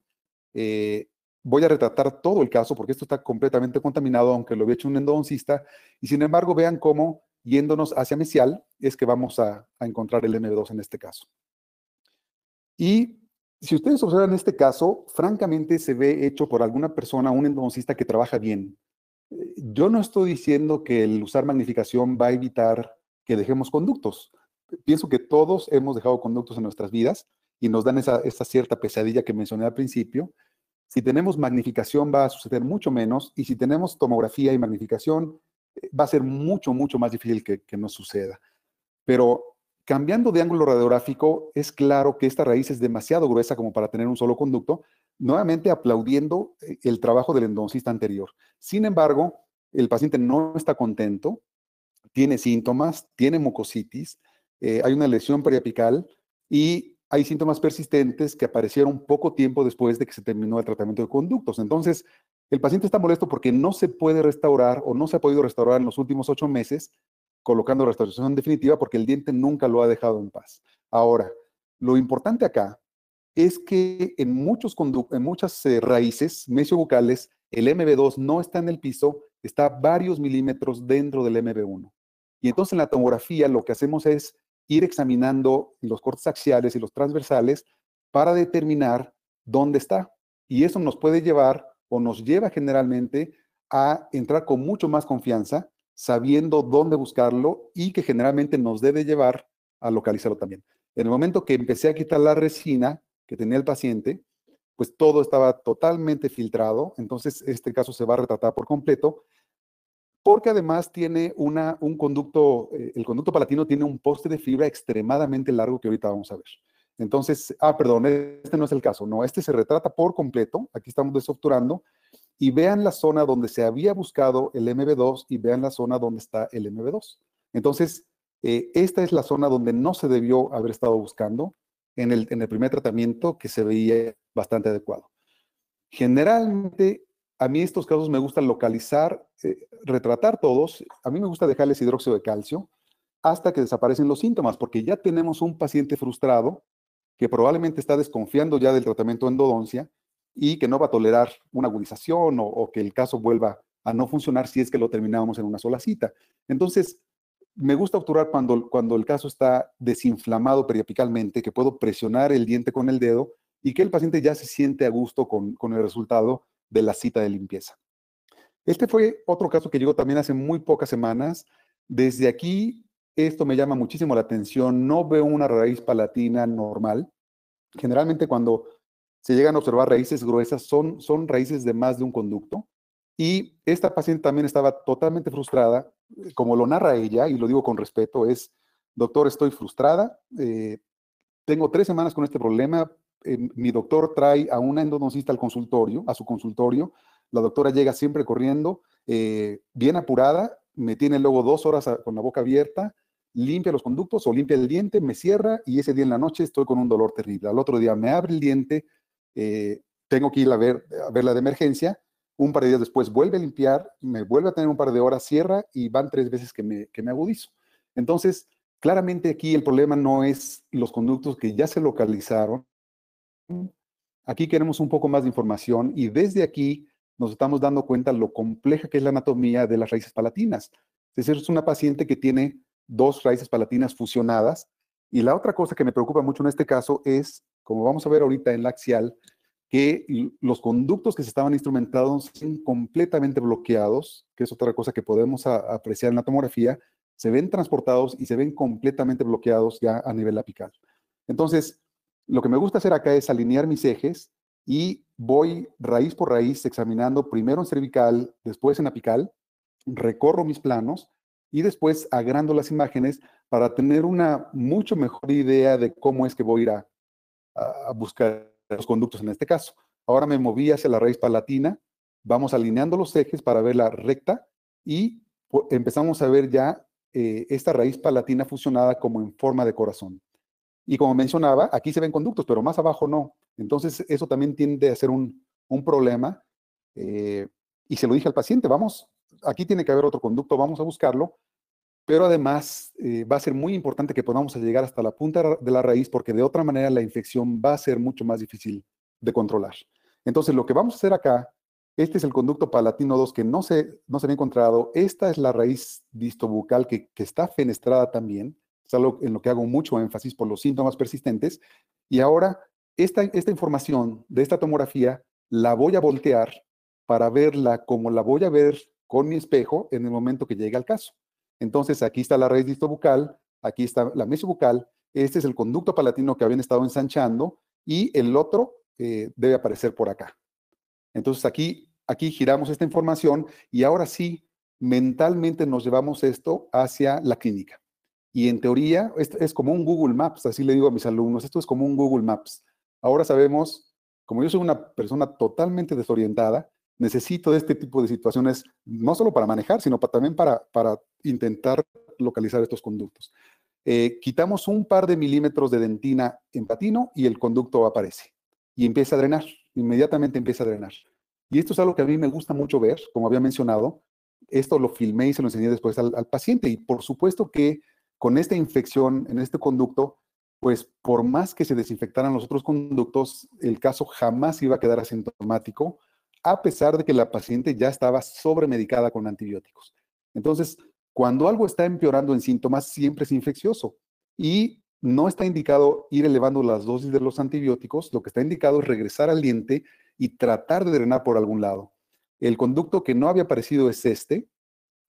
Eh, voy a retratar todo el caso porque esto está completamente contaminado, aunque lo había hecho un endodoncista, y sin embargo vean cómo yéndonos hacia mesial es que vamos a, a encontrar el M2 en este caso. Y si ustedes observan este caso, francamente se ve hecho por alguna persona, un endodoncista que trabaja bien. Eh, yo no estoy diciendo que el usar magnificación va a evitar que dejemos conductos pienso que todos hemos dejado conductos en nuestras vidas y nos dan esa, cierta pesadilla que mencioné al principio. Si tenemos magnificación va a suceder mucho menos y si tenemos tomografía y magnificación eh, va a ser mucho, mucho más difícil que, que nos suceda. Pero cambiando de ángulo radiográfico, es claro que esta raíz es demasiado gruesa como para tener un solo conducto, nuevamente aplaudiendo eh, el trabajo del endodoncista anterior. Sin embargo, el paciente no está contento, tiene síntomas, tiene mucositis, eh, hay una lesión periapical y hay síntomas persistentes que aparecieron poco tiempo después de que se terminó el tratamiento de conductos. Entonces, el paciente está molesto porque no se puede restaurar o no se ha podido restaurar en los últimos ocho meses colocando restauración definitiva porque el diente nunca lo ha dejado en paz. Ahora, lo importante acá es que en, muchos en muchas eh, raíces mesiobucales, el MB2 no está en el piso, está varios milímetros dentro del MB1. Y entonces en la tomografía lo que hacemos es ir examinando los cortes axiales y los transversales para determinar dónde está. Y eso nos puede llevar o nos lleva generalmente a entrar con mucho más confianza, sabiendo dónde buscarlo y que generalmente nos debe llevar a localizarlo también. En el momento que empecé a quitar la resina que tenía el paciente, pues todo estaba totalmente filtrado, entonces este caso se va a retratar por completo porque además tiene una, un conducto, eh, el conducto palatino tiene un poste de fibra extremadamente largo que ahorita vamos a ver. Entonces, ah, perdón, este no es el caso, no, este se retrata por completo, aquí estamos desobturando, y vean la zona donde se había buscado el MB2 y vean la zona donde está el MB2. Entonces, eh, esta es la zona donde no se debió haber estado buscando en el, en el primer tratamiento que se veía bastante adecuado. Generalmente, a mí estos casos me gusta localizar, eh, retratar todos. A mí me gusta dejarles hidróxido de calcio hasta que desaparecen los síntomas, porque ya tenemos un paciente frustrado que probablemente está desconfiando ya del tratamiento endodoncia y que no va a tolerar una agudización o, que el caso vuelva a no funcionar si es que lo terminábamos en una sola cita. Entonces, me gusta obturar cuando, cuando el caso está desinflamado periapicalmente, que puedo presionar el diente con el dedo y que el paciente ya se siente a gusto con, con el resultado de la cita de limpieza. Este fue otro caso que llegó también hace muy pocas semanas. Desde aquí, esto me llama muchísimo la atención. No veo una raíz palatina normal. Generalmente cuando se llegan a observar raíces gruesas, son, son raíces de más de un conducto. Y esta paciente también estaba totalmente frustrada, eh, como lo narra ella, y lo digo con respeto, es, doctor, estoy frustrada, eh, tengo tres semanas con este problema, Em, mi doctor trae a una endodoncista al consultorio, a su consultorio, la doctora llega siempre corriendo, eh, bien apurada, me tiene luego dos horas con la boca abierta, limpia los conductos o limpia el diente, me cierra y ese día en la noche estoy con un dolor terrible. Al otro día me abre el diente, eh, tengo que ir a, ver, a verla de emergencia, un par de días después vuelve a limpiar, me vuelve a tener un par de horas, cierra y van tres veces que me agudizo. Entonces, claramente aquí el problema no es los conductos que ya se localizaron, Aquí queremos un poco más de información y desde aquí nos estamos dando cuenta lo compleja que es la anatomía de las raíces palatinas. Es decir, es una paciente que tiene dos raíces palatinas fusionadas. Y la otra cosa que me preocupa mucho en este caso es, como vamos a ver ahorita en la axial, que los conductos que se estaban instrumentados son completamente bloqueados, que es otra cosa que podemos apreciar en la tomografía, se ven transportados y se ven completamente bloqueados ya a nivel apical. Entonces, lo que me gusta hacer acá es alinear mis ejes y voy raíz por raíz examinando primero en cervical, después en apical, recorro mis planos y después agrando las imágenes para tener una mucho mejor idea de cómo es que voy a ir a, buscar los conductos en este caso. Ahora me moví hacia la raíz palatina, vamos alineando los ejes para ver la recta y empezamos a ver ya eh, esta raíz palatina fusionada como en forma de corazón. Y como mencionaba, aquí se ven conductos, pero más abajo no. Entonces, eso también tiende a ser un, problema. Eh, y se lo dije al paciente, vamos, aquí tiene que haber otro conducto, vamos a buscarlo, pero además eh, va a ser muy importante que podamos llegar hasta la punta de la raíz, porque de otra manera la infección va a ser mucho más difícil de controlar. Entonces, lo que vamos a hacer acá, este es el conducto palatino 2 que no se, no se había encontrado, esta es la raíz distobucal que, que está fenestrada también, es algo en lo que hago mucho énfasis por los síntomas persistentes. Y ahora, esta, esta información de esta tomografía la voy a voltear para verla como la voy a ver con mi espejo en el momento que llegue al caso. Entonces, aquí está la raíz distobucal, aquí está la mesobucal, este es el conducto palatino que habían estado ensanchando y el otro eh, debe aparecer por acá. Entonces, aquí, aquí giramos esta información y ahora sí, mentalmente nos llevamos esto hacia la clínica. Y en teoría, esto es como un Google Maps, así le digo a mis alumnos, esto es como un Google Maps. Ahora sabemos, como yo soy una persona totalmente desorientada, necesito de este tipo de situaciones, no solo para manejar, sino para, también para, para intentar localizar estos conductos. Eh, quitamos un par de milímetros de dentina en patino y el conducto aparece y empieza a drenar, inmediatamente empieza a drenar. Y esto es algo que a mí me gusta mucho ver, como había mencionado, esto lo filmé y se lo enseñé después al, al paciente y por supuesto que con esta infección en este conducto, pues por más que se desinfectaran los otros conductos, el caso jamás iba a quedar asintomático, a pesar de que la paciente ya estaba sobremedicada con antibióticos. Entonces, cuando algo está empeorando en síntomas, siempre es infeccioso y no está indicado ir elevando las dosis de los antibióticos, lo que está indicado es regresar al diente y tratar de drenar por algún lado. El conducto que no había aparecido es este.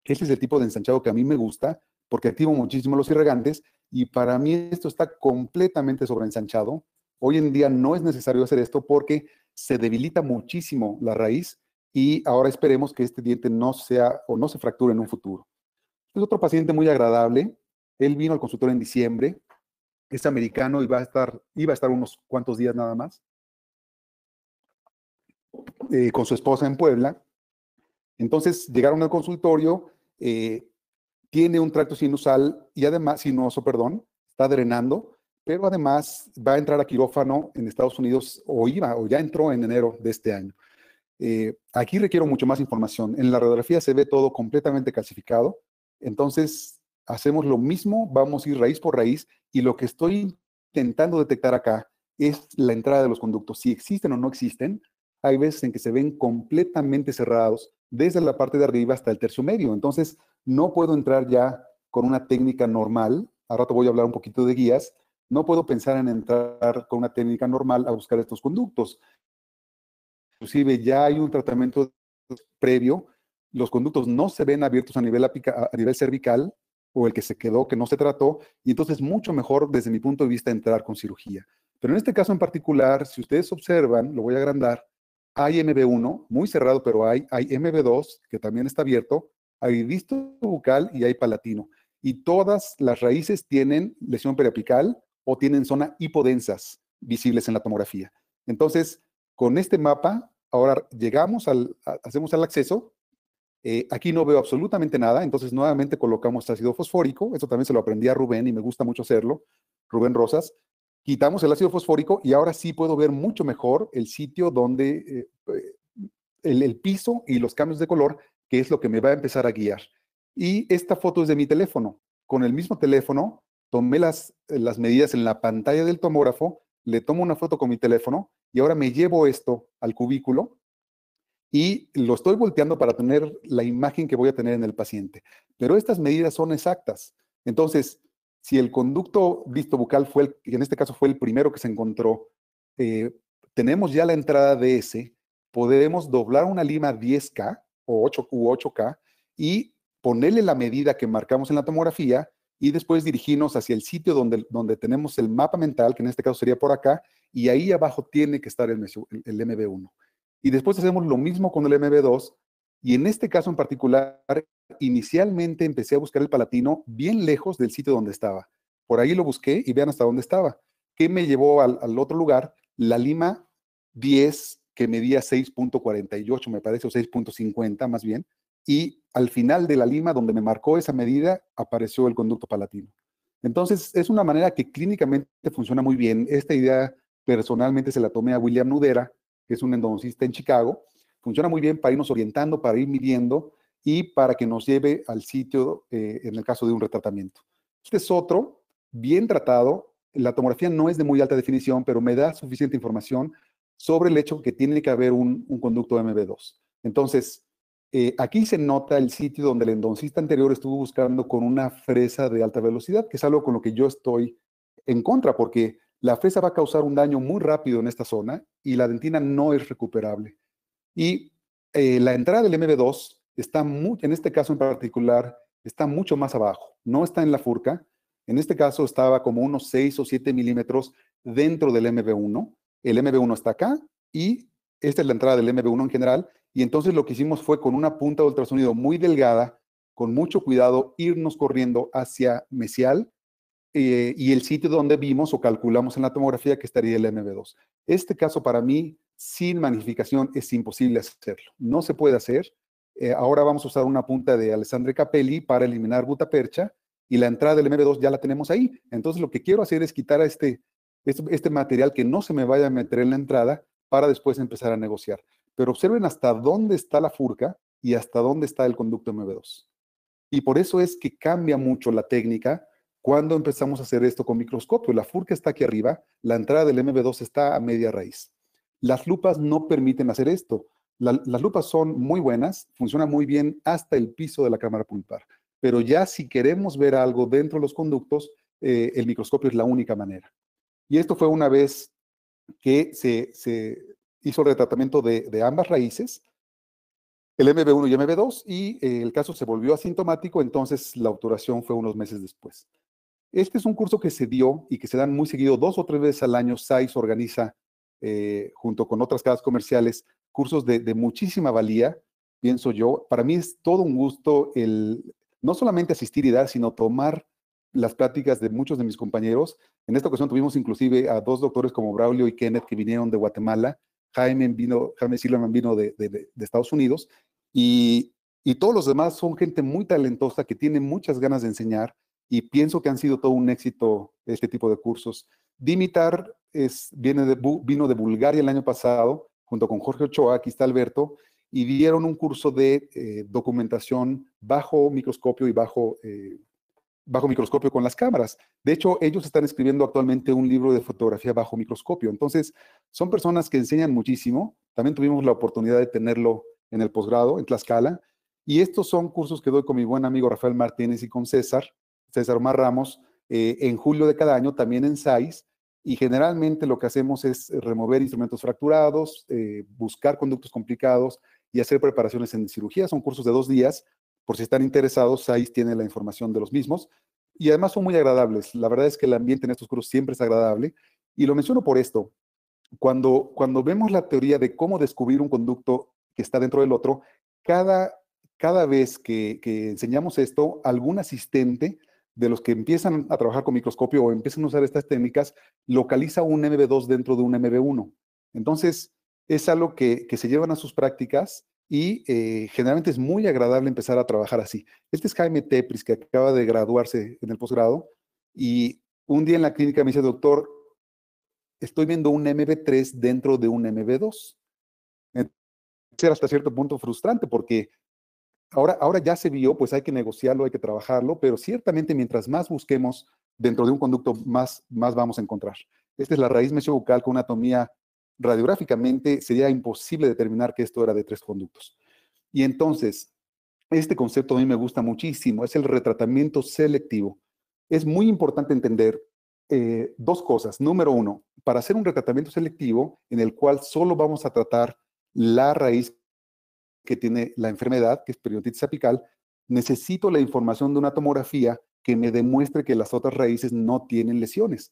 Este es el tipo de ensanchado que a mí me gusta, porque activo muchísimo los irrigantes y para mí esto está completamente sobreensanchado. Hoy en día no es necesario hacer esto porque se debilita muchísimo la raíz y ahora esperemos que este diente no sea o no se fracture en un futuro. Es otro paciente muy agradable. Él vino al consultorio en diciembre. Es americano y va a estar, iba a estar unos cuantos días nada más eh, con su esposa en Puebla. Entonces llegaron al consultorio. Eh, tiene un tracto sinusal y además, sinuoso, perdón, está drenando, pero además va a entrar a quirófano en Estados Unidos o iba o ya entró en enero de este año. Eh, aquí requiero mucho más información. En la radiografía se ve todo completamente calcificado, entonces hacemos lo mismo, vamos a ir raíz por raíz y lo que estoy intentando detectar acá es la entrada de los conductos, si existen o no existen. Hay veces en que se ven completamente cerrados, desde la parte de arriba hasta el tercio medio. Entonces, no puedo entrar ya con una técnica normal. A rato voy a hablar un poquito de guías. No puedo pensar en entrar con una técnica normal a buscar estos conductos. Inclusive ya hay un tratamiento previo. Los conductos no se ven abiertos a nivel, a nivel cervical o el que se quedó, que no se trató. Y entonces mucho mejor desde mi punto de vista entrar con cirugía. Pero en este caso en particular, si ustedes observan, lo voy a agrandar, hay MB1, muy cerrado, pero hay, hay MB2, que también está abierto, hay disto bucal y hay palatino. Y todas las raíces tienen lesión periapical o tienen zona hipodensas visibles en la tomografía. Entonces, con este mapa, ahora llegamos al, hacemos el acceso. Eh, aquí no veo absolutamente nada, entonces nuevamente colocamos ácido fosfórico. Eso también se lo aprendí a Rubén y me gusta mucho hacerlo, Rubén Rosas. Quitamos el ácido fosfórico y ahora sí puedo ver mucho mejor el sitio donde eh, el, piso y los cambios de color, que es lo que me va a empezar a guiar. Y esta foto es de mi teléfono. Con el mismo teléfono tomé las, las medidas en la pantalla del tomógrafo, le tomo una foto con mi teléfono y ahora me llevo esto al cubículo y lo estoy volteando para tener la imagen que voy a tener en el paciente. Pero estas medidas son exactas. Entonces, si el conducto visto bucal fue, el, en este caso fue el primero que se encontró, eh, tenemos ya la entrada de ese, podemos doblar una lima 10K o 8, u 8K y ponerle la medida que marcamos en la tomografía y después dirigirnos hacia el sitio donde, donde tenemos el mapa mental, que en este caso sería por acá, y ahí abajo tiene que estar el, el MB1. Y después hacemos lo mismo con el MB2 y en este caso en particular, inicialmente empecé a buscar el Palatino bien lejos del sitio donde estaba. Por ahí lo busqué y vean hasta dónde estaba. ¿Qué me llevó al, otro lugar? La Lima 10, que medía 6.48, me parece, o 6.50 más bien. Y al final de la Lima, donde me marcó esa medida, apareció el conducto palatino. Entonces, es una manera que clínicamente funciona muy bien. Esta idea personalmente se la tomé a William Nudera, que es un endodoncista en Chicago, funciona muy bien para irnos orientando, para ir midiendo y para que nos lleve al sitio eh, en el caso de un retratamiento. Este es otro, bien tratado. La tomografía no es de muy alta definición, pero me da suficiente información sobre el hecho que tiene que haber un, conducto MB2. Entonces, eh, aquí se nota el sitio donde el endoncista anterior estuvo buscando con una fresa de alta velocidad, que es algo con lo que yo estoy en contra, porque la fresa va a causar un daño muy rápido en esta zona y la dentina no es recuperable. Y eh, la entrada del MB2 está, en este caso en particular, está mucho más abajo, no está en la furca. En este caso estaba como unos 6 o 7 milímetros dentro del MB1. El MB1 está acá y esta es la entrada del MB1 en general. Y entonces lo que hicimos fue con una punta de ultrasonido muy delgada, con mucho cuidado, irnos corriendo hacia Mesial eh, y el sitio donde vimos o calculamos en la tomografía que estaría el MB2. Este caso para mí sin magnificación es imposible hacerlo. No se puede hacer. Eh, ahora vamos a usar una punta de Alessandre Capelli para eliminar butapercha y la entrada del MB2 ya la tenemos ahí. Entonces lo que quiero hacer es quitar este, este, este material que no se me vaya a meter en la entrada para después empezar a negociar. Pero observen hasta dónde está la furca y hasta dónde está el conducto MB2. Y por eso es que cambia mucho la técnica cuando empezamos a hacer esto con microscopio. La furca está aquí arriba, la entrada del MB2 está a media raíz. Las lupas no permiten hacer esto. las lupas son muy buenas, funcionan muy bien hasta el piso de la cámara pulpar, pero ya si queremos ver algo dentro de los conductos, eh, el microscopio es la única manera. Y esto fue una vez que se, hizo el retratamiento de, ambas raíces, el MB1 y MB2, y eh, el caso se volvió asintomático, entonces la obturación fue unos meses después. Este es un curso que se dio y que se dan muy seguido, dos o tres veces al año, SAIS organiza eh, junto con otras casas comerciales, cursos de, muchísima valía, pienso yo. Para mí es todo un gusto el no solamente asistir y dar, sino tomar las pláticas de muchos de mis compañeros. En esta ocasión tuvimos inclusive a dos doctores como Braulio y Kenneth que vinieron de Guatemala. Jaime vino, Jaime vino de, Estados Unidos y, y todos los demás son gente muy talentosa que tiene muchas ganas de enseñar y pienso que han sido todo un éxito este tipo de cursos. Dimitar es, viene vino de Bulgaria el año pasado, junto con Jorge Ochoa, aquí está Alberto, y dieron un curso de eh, documentación bajo microscopio y bajo, eh, bajo microscopio con las cámaras. De hecho, ellos están escribiendo actualmente un libro de fotografía bajo microscopio. Entonces, son personas que enseñan muchísimo. También tuvimos la oportunidad de tenerlo en el posgrado, en Tlaxcala. Y estos son cursos que doy con mi buen amigo Rafael Martínez y con César, César Omar Ramos, eh, en julio de cada año, también en SAIS, y generalmente lo que hacemos es remover instrumentos fracturados, eh, buscar conductos complicados y hacer preparaciones en cirugía. Son cursos de dos días, por si están interesados, SAIS tiene la información de los mismos. Y además son muy agradables. La verdad es que el ambiente en estos cursos siempre es agradable. Y lo menciono por esto. Cuando, cuando vemos la teoría de cómo descubrir un conducto que está dentro del otro, cada, cada vez que, que enseñamos esto, algún asistente de los que empiezan a trabajar con microscopio o empiezan a usar estas técnicas, localiza un MB2 dentro de un MB1. Entonces, es algo que, que se llevan a sus prácticas y eh, generalmente es muy agradable empezar a trabajar así. Este es Jaime Tepris, que acaba de graduarse en el posgrado, y un día en la clínica me dice, doctor, estoy viendo un MB3 dentro de un MB2. Era hasta cierto punto frustrante porque ahora, ya se vio, pues hay que negociarlo, hay que trabajarlo, pero ciertamente mientras más busquemos dentro de un conducto, más, más vamos a encontrar. Esta es la raíz mesiobucal con anatomía radiográficamente sería imposible determinar que esto era de tres conductos. Y entonces, este concepto a mí me gusta muchísimo, es el retratamiento selectivo. Es muy importante entender eh, dos cosas. Número uno, para hacer un retratamiento selectivo en el cual solo vamos a tratar la raíz que tiene la enfermedad, que es periodontitis apical, necesito la información de una tomografía que me demuestre que las otras raíces no tienen lesiones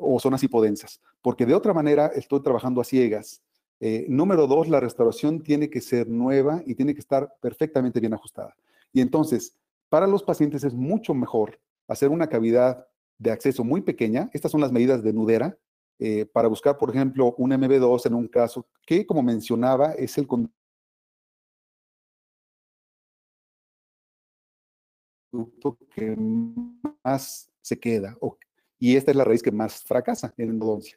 o zonas hipodensas, porque de otra manera estoy trabajando a ciegas. Eh, número dos, la restauración tiene que ser nueva y tiene que estar perfectamente bien ajustada. Y entonces, para los pacientes es mucho mejor hacer una cavidad de acceso muy pequeña. Estas son las medidas de nudera eh, para buscar, por ejemplo, un MB2 en un caso que, como mencionaba, es el que más se queda. y esta es la raíz que más fracasa en endodoncia.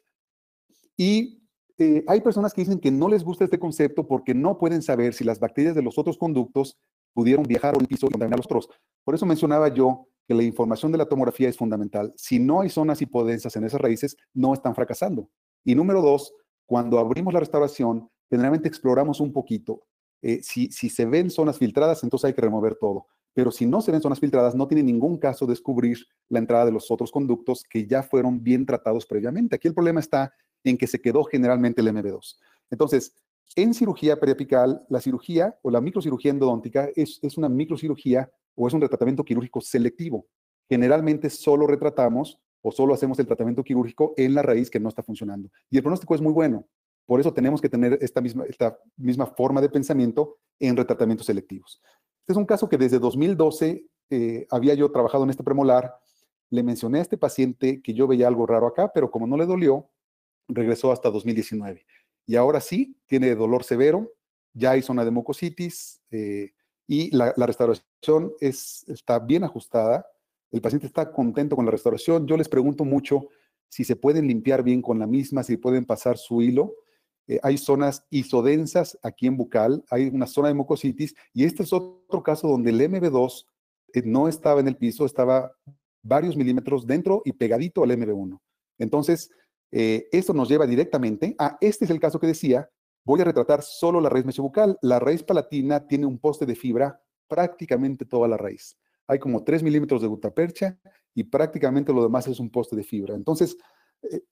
Y eh, hay personas que dicen que no les gusta este concepto porque no pueden saber si las bacterias de los otros conductos pudieron viajar o piso y contaminar los otros. Por eso mencionaba yo que la información de la tomografía es fundamental. Si no hay zonas hipodensas en esas raíces, no están fracasando. Y número dos, cuando abrimos la restauración, generalmente exploramos un poquito. Eh, si se ven zonas filtradas, entonces hay que remover todo. Pero si no se ven zonas filtradas, no tiene ningún caso descubrir la entrada de los otros conductos que ya fueron bien tratados previamente. Aquí el problema está en que se quedó generalmente el MB2. Entonces, en cirugía periapical, la cirugía o la microcirugía endodóntica es, una microcirugía o es un tratamiento quirúrgico selectivo. Generalmente solo retratamos o solo hacemos el tratamiento quirúrgico en la raíz que no está funcionando. Y el pronóstico es muy bueno. Por eso tenemos que tener esta esta misma forma de pensamiento en retratamientos selectivos. Este es un caso que desde 2012 eh, había yo trabajado en este premolar. Le mencioné a este paciente que yo veía algo raro acá, pero como no le dolió, regresó hasta 2019. Y ahora sí, tiene dolor severo, ya hay zona de mucositis eh, y la, restauración es, está bien ajustada. El paciente está contento con la restauración. Yo les pregunto mucho si se pueden limpiar bien con la misma, si pueden pasar su hilo. Eh, hay zonas isodensas aquí en bucal, hay una zona de mucositis, y este es otro caso donde el MB2 eh, no estaba en el piso, estaba varios milímetros dentro y pegadito al MB1. Entonces, eh, esto nos lleva directamente a, este es el caso que decía, voy a retratar solo la raíz mesobucal, La raíz palatina tiene un poste de fibra prácticamente toda la raíz. Hay como 3 milímetros de gutapercha y prácticamente lo demás es un poste de fibra. Entonces,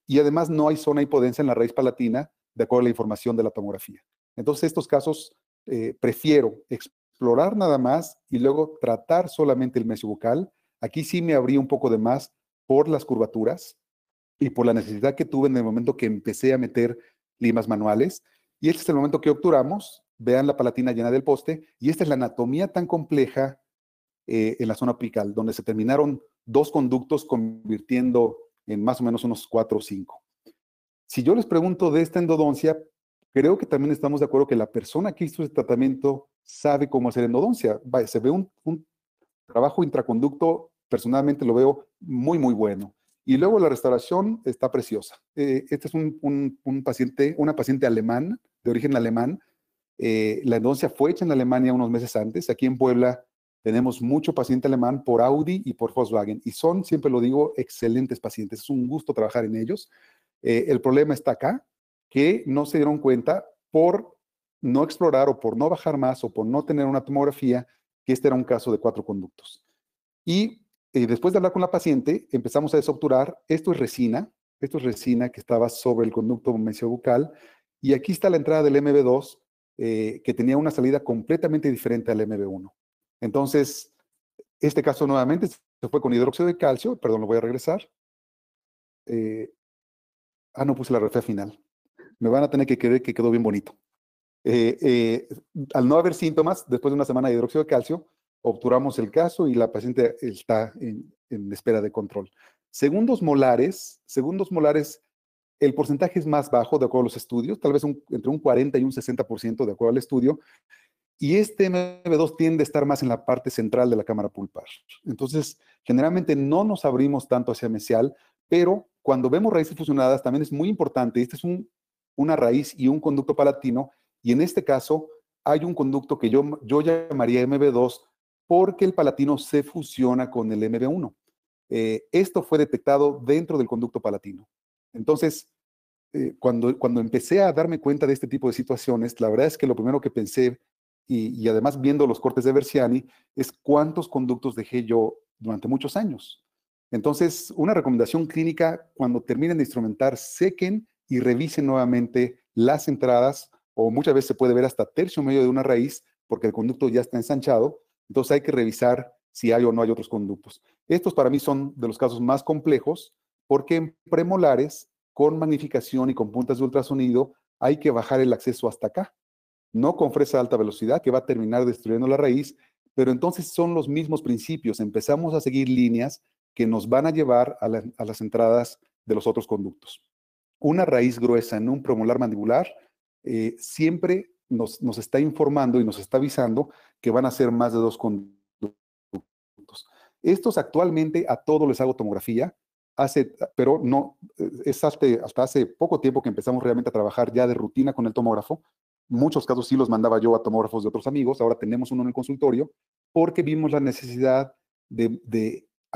y además no hay zona hipodensa en la raíz palatina, de acuerdo a la información de la tomografía. Entonces, estos casos eh, prefiero explorar nada más y luego tratar solamente el mesio bucal. Aquí sí me abrí un poco de más por las curvaturas y por la necesidad que tuve en el momento que empecé a meter limas manuales. Y este es el momento que obturamos. Vean la palatina llena del poste. Y esta es la anatomía tan compleja eh, en la zona apical, donde se terminaron dos conductos convirtiendo en más o menos unos cuatro o cinco. Si yo les pregunto de esta endodoncia, creo que también estamos de acuerdo que la persona que hizo ese tratamiento sabe cómo hacer endodoncia. se ve un, trabajo intraconducto, personalmente lo veo muy, muy bueno. Y luego la restauración está preciosa. Eh, este es un, paciente, una paciente alemán, de origen alemán. Eh, la endodoncia fue hecha en Alemania unos meses antes. Aquí en Puebla tenemos mucho paciente alemán por Audi y por Volkswagen. Y son, siempre lo digo, excelentes pacientes. Es un gusto trabajar en ellos. Eh, el problema está acá, que no se dieron cuenta por no explorar o por no bajar más o por no tener una tomografía, que este era un caso de cuatro conductos. Y eh, después de hablar con la paciente, empezamos a desobturar. Esto es resina, esto es resina que estaba sobre el conducto mesiobucal. Y aquí está la entrada del MB2, eh, que tenía una salida completamente diferente al MB1. Entonces, este caso nuevamente se fue con hidróxido de calcio, perdón, lo voy a regresar. Ah, no puse la refea final. Me van a tener que creer que quedó bien bonito. Eh, eh, al no haber síntomas, después de una semana de hidróxido de calcio, obturamos el caso y la paciente está en, espera de control. Segundos molares, segundos molares, el porcentaje es más bajo de acuerdo a los estudios, tal vez entre un 40 y un 60% de acuerdo al estudio. Y este MB2 tiende a estar más en la parte central de la cámara pulpar. Entonces, generalmente no nos abrimos tanto hacia mesial, pero cuando vemos raíces fusionadas, también es muy importante, esta es un, una raíz y un conducto palatino, y en este caso hay un conducto que yo, yo llamaría MB2 porque el palatino se fusiona con el MB1. Eh, esto fue detectado dentro del conducto palatino. Entonces, eh, cuando, cuando empecé a darme cuenta de este tipo de situaciones, la verdad es que lo primero que pensé, y, y además viendo los cortes de Berciani, es cuántos conductos dejé yo durante muchos años. Entonces, una recomendación clínica, cuando terminen de instrumentar, sequen y revisen nuevamente las entradas o muchas veces se puede ver hasta tercio medio de una raíz porque el conducto ya está ensanchado. Entonces hay que revisar si hay o no hay otros conductos. Estos para mí son de los casos más complejos porque en premolares, con magnificación y con puntas de ultrasonido, hay que bajar el acceso hasta acá. No con fresa de alta velocidad que va a terminar destruyendo la raíz, pero entonces son los mismos principios. Empezamos a seguir líneas que nos van a llevar a, las entradas de los otros conductos. Una raíz gruesa en un premolar mandibular eh, siempre nos, está informando y nos está avisando que van a ser más de dos conductos. Estos actualmente a todos les hago tomografía, hace, pero no, eh, es hasta, hace poco tiempo que empezamos realmente a trabajar ya de rutina con el tomógrafo. Muchos casos sí los mandaba yo a tomógrafos de otros amigos, ahora tenemos uno en el consultorio, porque vimos la necesidad de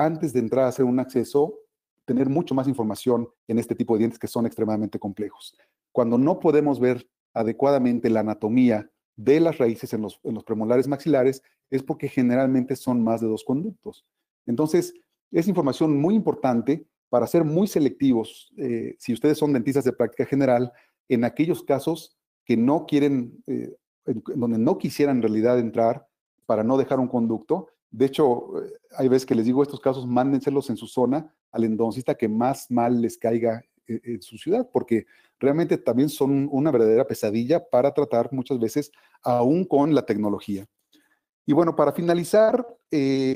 antes de entrar a hacer un acceso, tener mucho más información en este tipo de dientes que son extremadamente complejos. Cuando no podemos ver adecuadamente la anatomía de las raíces en los, premolares maxilares, es porque generalmente son más de dos conductos. Entonces, es información muy importante para ser muy selectivos, eh, si ustedes son dentistas de práctica general, en aquellos casos que no quieren, eh, donde no quisieran en realidad entrar para no dejar un conducto de hecho, hay veces que les digo estos casos, mándenselos en su zona al endodoncista que más mal les caiga eh, en, su ciudad, porque realmente también son una verdadera pesadilla para tratar muchas veces, aún con la tecnología. Y bueno, para finalizar, eh,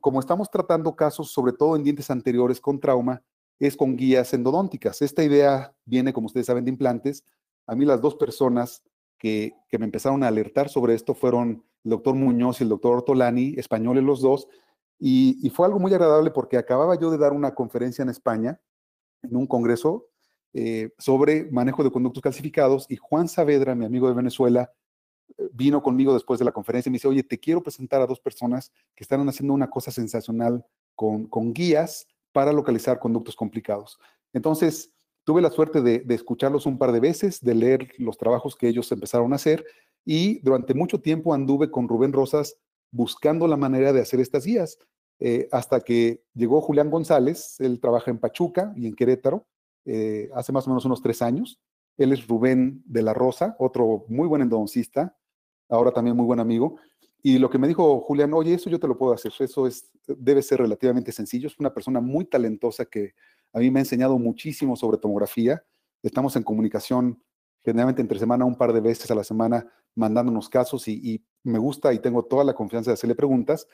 como estamos tratando casos, sobre todo en dientes anteriores con trauma, es con guías endodónticas. Esta idea viene, como ustedes saben, de implantes. A mí las dos personas que, que me empezaron a alertar sobre esto fueron el doctor Muñoz y el doctor Ortolani, españoles los dos, y, fue algo muy agradable porque acababa yo de dar una conferencia en España, en un congreso, eh, sobre manejo de conductos calcificados, y Juan Saavedra, mi amigo de Venezuela, eh, vino conmigo después de la conferencia y me dice, oye, te quiero presentar a dos personas que están haciendo una cosa sensacional con, guías para localizar conductos complicados. Entonces, tuve la suerte de, de, escucharlos un par de veces, de leer los trabajos que ellos empezaron a hacer y durante mucho tiempo anduve con Rubén Rosas buscando la manera de hacer estas guías, eh, hasta que llegó Julián González, él trabaja en Pachuca y en Querétaro, eh, hace más o menos unos tres años. Él es Rubén de la Rosa, otro muy buen endodoncista, ahora también muy buen amigo. Y lo que me dijo Julián, oye, eso yo te lo puedo hacer, eso es, debe ser relativamente sencillo. Es una persona muy talentosa que a mí me ha enseñado muchísimo sobre tomografía. Estamos en comunicación generalmente entre semana, un par de veces a la semana, mandándonos casos y, me gusta y tengo toda la confianza de hacerle preguntas.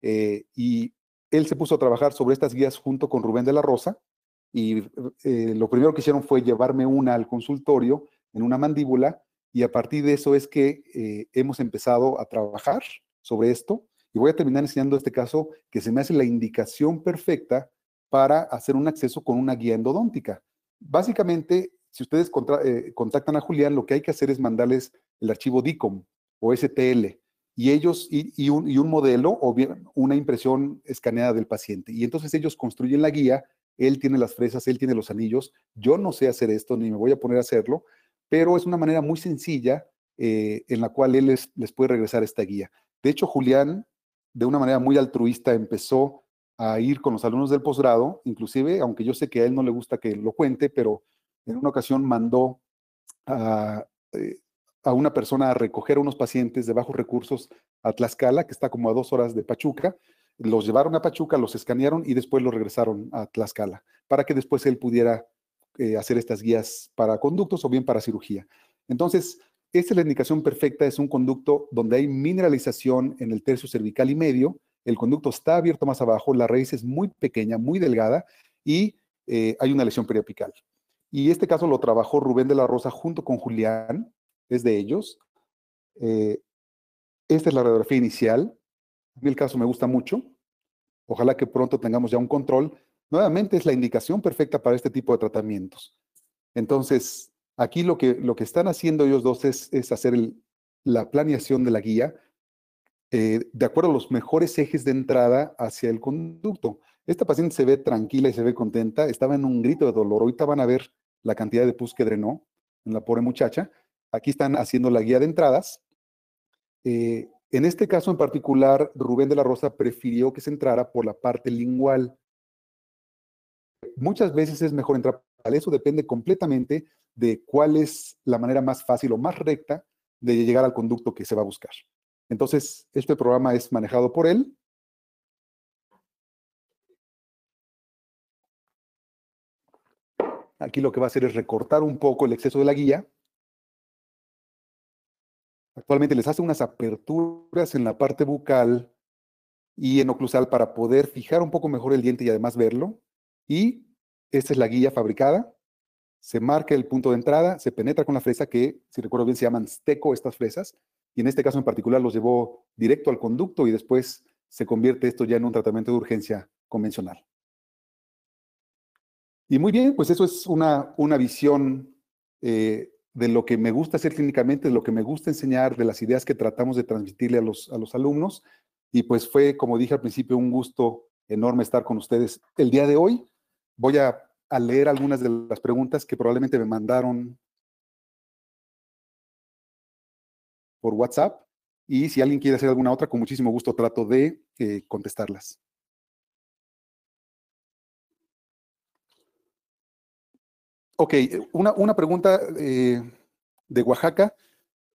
Eh, y él se puso a trabajar sobre estas guías junto con Rubén de la Rosa y eh, lo primero que hicieron fue llevarme una al consultorio en una mandíbula y a partir de eso es que eh, hemos empezado a trabajar sobre esto y voy a terminar enseñando este caso que se me hace la indicación perfecta para hacer un acceso con una guía endodóntica. Básicamente, si ustedes eh, contactan a Julián, lo que hay que hacer es mandarles el archivo DICOM o STL y ellos y, un, modelo o bien una impresión escaneada del paciente. Y entonces ellos construyen la guía, él tiene las fresas, él tiene los anillos, yo no sé hacer esto ni me voy a poner a hacerlo, pero es una manera muy sencilla eh, en la cual él les puede regresar esta guía. De hecho, Julián, de una manera muy altruista, empezó a ir con los alumnos del posgrado, inclusive, aunque yo sé que a él no le gusta que lo cuente, pero en una ocasión mandó eh, a, una persona a recoger a unos pacientes de bajos recursos a Tlaxcala, que está como a dos horas de Pachuca. Los llevaron a Pachuca, los escanearon y después los regresaron a Tlaxcala, para que después él pudiera eh, hacer estas guías para conductos o bien para cirugía. Entonces, esta es la indicación perfecta, es un conducto donde hay mineralización en el tercio cervical y medio, el conducto está abierto más abajo, la raíz es muy pequeña, muy delgada y eh, hay una lesión periapical. Y este caso lo trabajó Rubén de la Rosa junto con Julián, es de ellos. Eh, esta es la radiografía inicial. A mí el caso me gusta mucho. Ojalá que pronto tengamos ya un control. Nuevamente es la indicación perfecta para este tipo de tratamientos. Entonces, aquí lo que, lo que están haciendo ellos dos es, hacer la planeación de la guía eh, de acuerdo a los mejores ejes de entrada hacia el conducto. Esta paciente se ve tranquila y se ve contenta. Estaba en un grito de dolor. Ahorita van a ver la cantidad de pus que drenó en la pobre muchacha. Aquí están haciendo la guía de entradas. Eh, en este caso en particular, Rubén de la Rosa prefirió que se entrara por la parte lingual. Muchas veces es mejor entrar por eso, depende completamente de cuál es la manera más fácil o más recta de llegar al conducto que se va a buscar. Entonces, este programa es manejado por él Aquí lo que va a hacer es recortar un poco el exceso de la guía. Actualmente les hace unas aperturas en la parte bucal y en oclusal para poder fijar un poco mejor el diente y además verlo. Y esta es la guía fabricada. Se marca el punto de entrada, se penetra con la fresa que, si recuerdo bien, se llaman steco estas fresas. Y en este caso en particular los llevó directo al conducto y después se convierte esto ya en un tratamiento de urgencia convencional. Y muy bien, pues eso es una, una visión eh, de lo que me gusta hacer clínicamente, de lo que me gusta enseñar, de las ideas que tratamos de transmitirle a los, a los alumnos. Y pues fue, como dije al principio, un gusto enorme estar con ustedes. El día de hoy voy a, leer algunas de las preguntas que probablemente me mandaron por WhatsApp. Y si alguien quiere hacer alguna otra, con muchísimo gusto trato de eh, contestarlas. Ok, eh, una, una pregunta eh, de Oaxaca,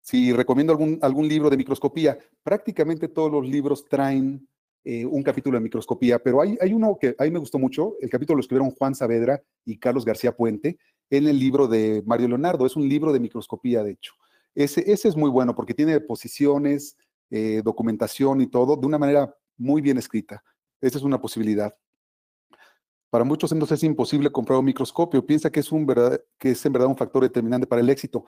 si recomiendo algún, algún libro de microscopía. Prácticamente todos los libros traen eh, un capítulo de microscopía, pero hay, hay uno que a mí me gustó mucho, el capítulo lo escribieron Juan Saavedra y Carlos García Puente en el libro de Mario Leonardo, es un libro de microscopía, de hecho. Ese, ese es muy bueno porque tiene posiciones, documentación y todo de una manera muy bien escrita. Esa es una posibilidad. Para muchos endos es imposible comprar un microscopio. Piensa que es, un que es en verdad un factor determinante para el éxito.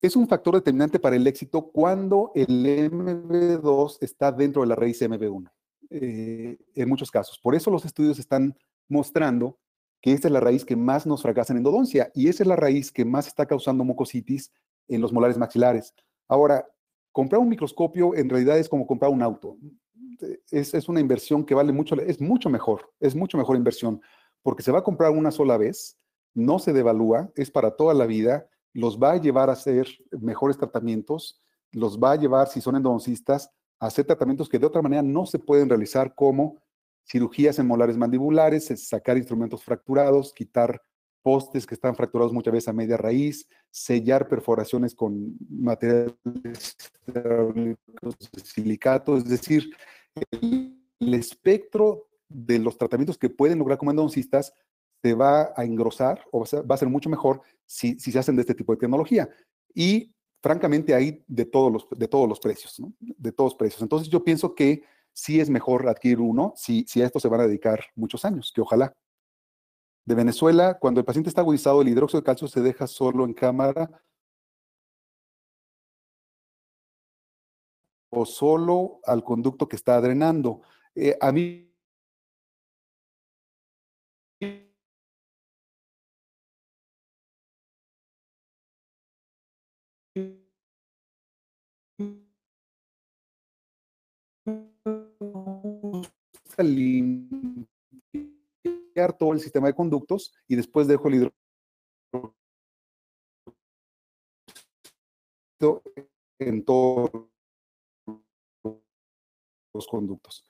Es un factor determinante para el éxito cuando el MB2 está dentro de la raíz MB1, eh, en muchos casos. Por eso los estudios están mostrando que esta es la raíz que más nos fracasa en endodoncia y esa es la raíz que más está causando mucositis en los molares maxilares. Ahora, comprar un microscopio en realidad es como comprar un auto es, es, una inversión que vale mucho, es mucho mejor, es mucho mejor inversión, porque se va a comprar una sola vez, no se devalúa, es para toda la vida, los va a llevar a hacer mejores tratamientos, los va a llevar, si son endodoncistas, a hacer tratamientos que de otra manera no se pueden realizar, como cirugías en molares mandibulares, sacar instrumentos fracturados, quitar postes que están fracturados muchas veces a media raíz, sellar perforaciones con materiales de silicato, es decir, el, espectro de los tratamientos que pueden lograr como endodoncistas se va a engrosar o va a ser mucho mejor si, se hacen de este tipo de tecnología. Y francamente hay de todos los, de todos los precios, de todos precios. Entonces yo pienso que sí es mejor adquirir uno si a esto se van a dedicar muchos años, que ojalá de Venezuela, cuando el paciente está agudizado, el hidróxido de calcio se deja solo en cámara o solo al conducto que está drenando. Eh, a mí todo el sistema de conductos y después dejo el hidrógeno en todos los conductos.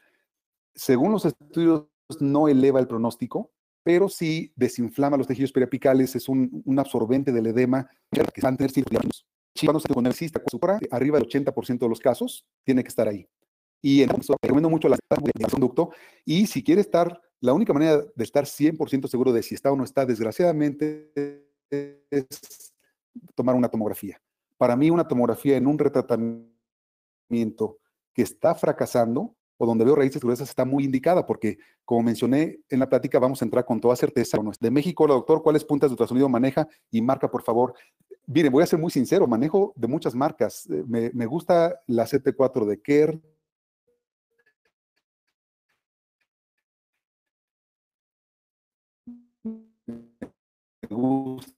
Según los estudios, no eleva el pronóstico, pero sí desinflama los tejidos periapicales, es un, absorbente del edema que vamos a tener circulaciones. con el arriba del 80% de los casos, tiene que estar ahí. Y entonces recomiendo mucho la conducto. Y si quiere estar la única manera de estar 100% seguro de si está o no está, desgraciadamente, es tomar una tomografía. Para mí, una tomografía en un retratamiento que está fracasando o donde veo raíces gruesas está muy indicada, porque como mencioné en la plática, vamos a entrar con toda certeza. De México, la doctor, ¿cuáles puntas de ultrasonido maneja? Y marca, por favor. Mire, voy a ser muy sincero, manejo de muchas marcas. Eh, me, me gusta la CT4 de Kerr, gusta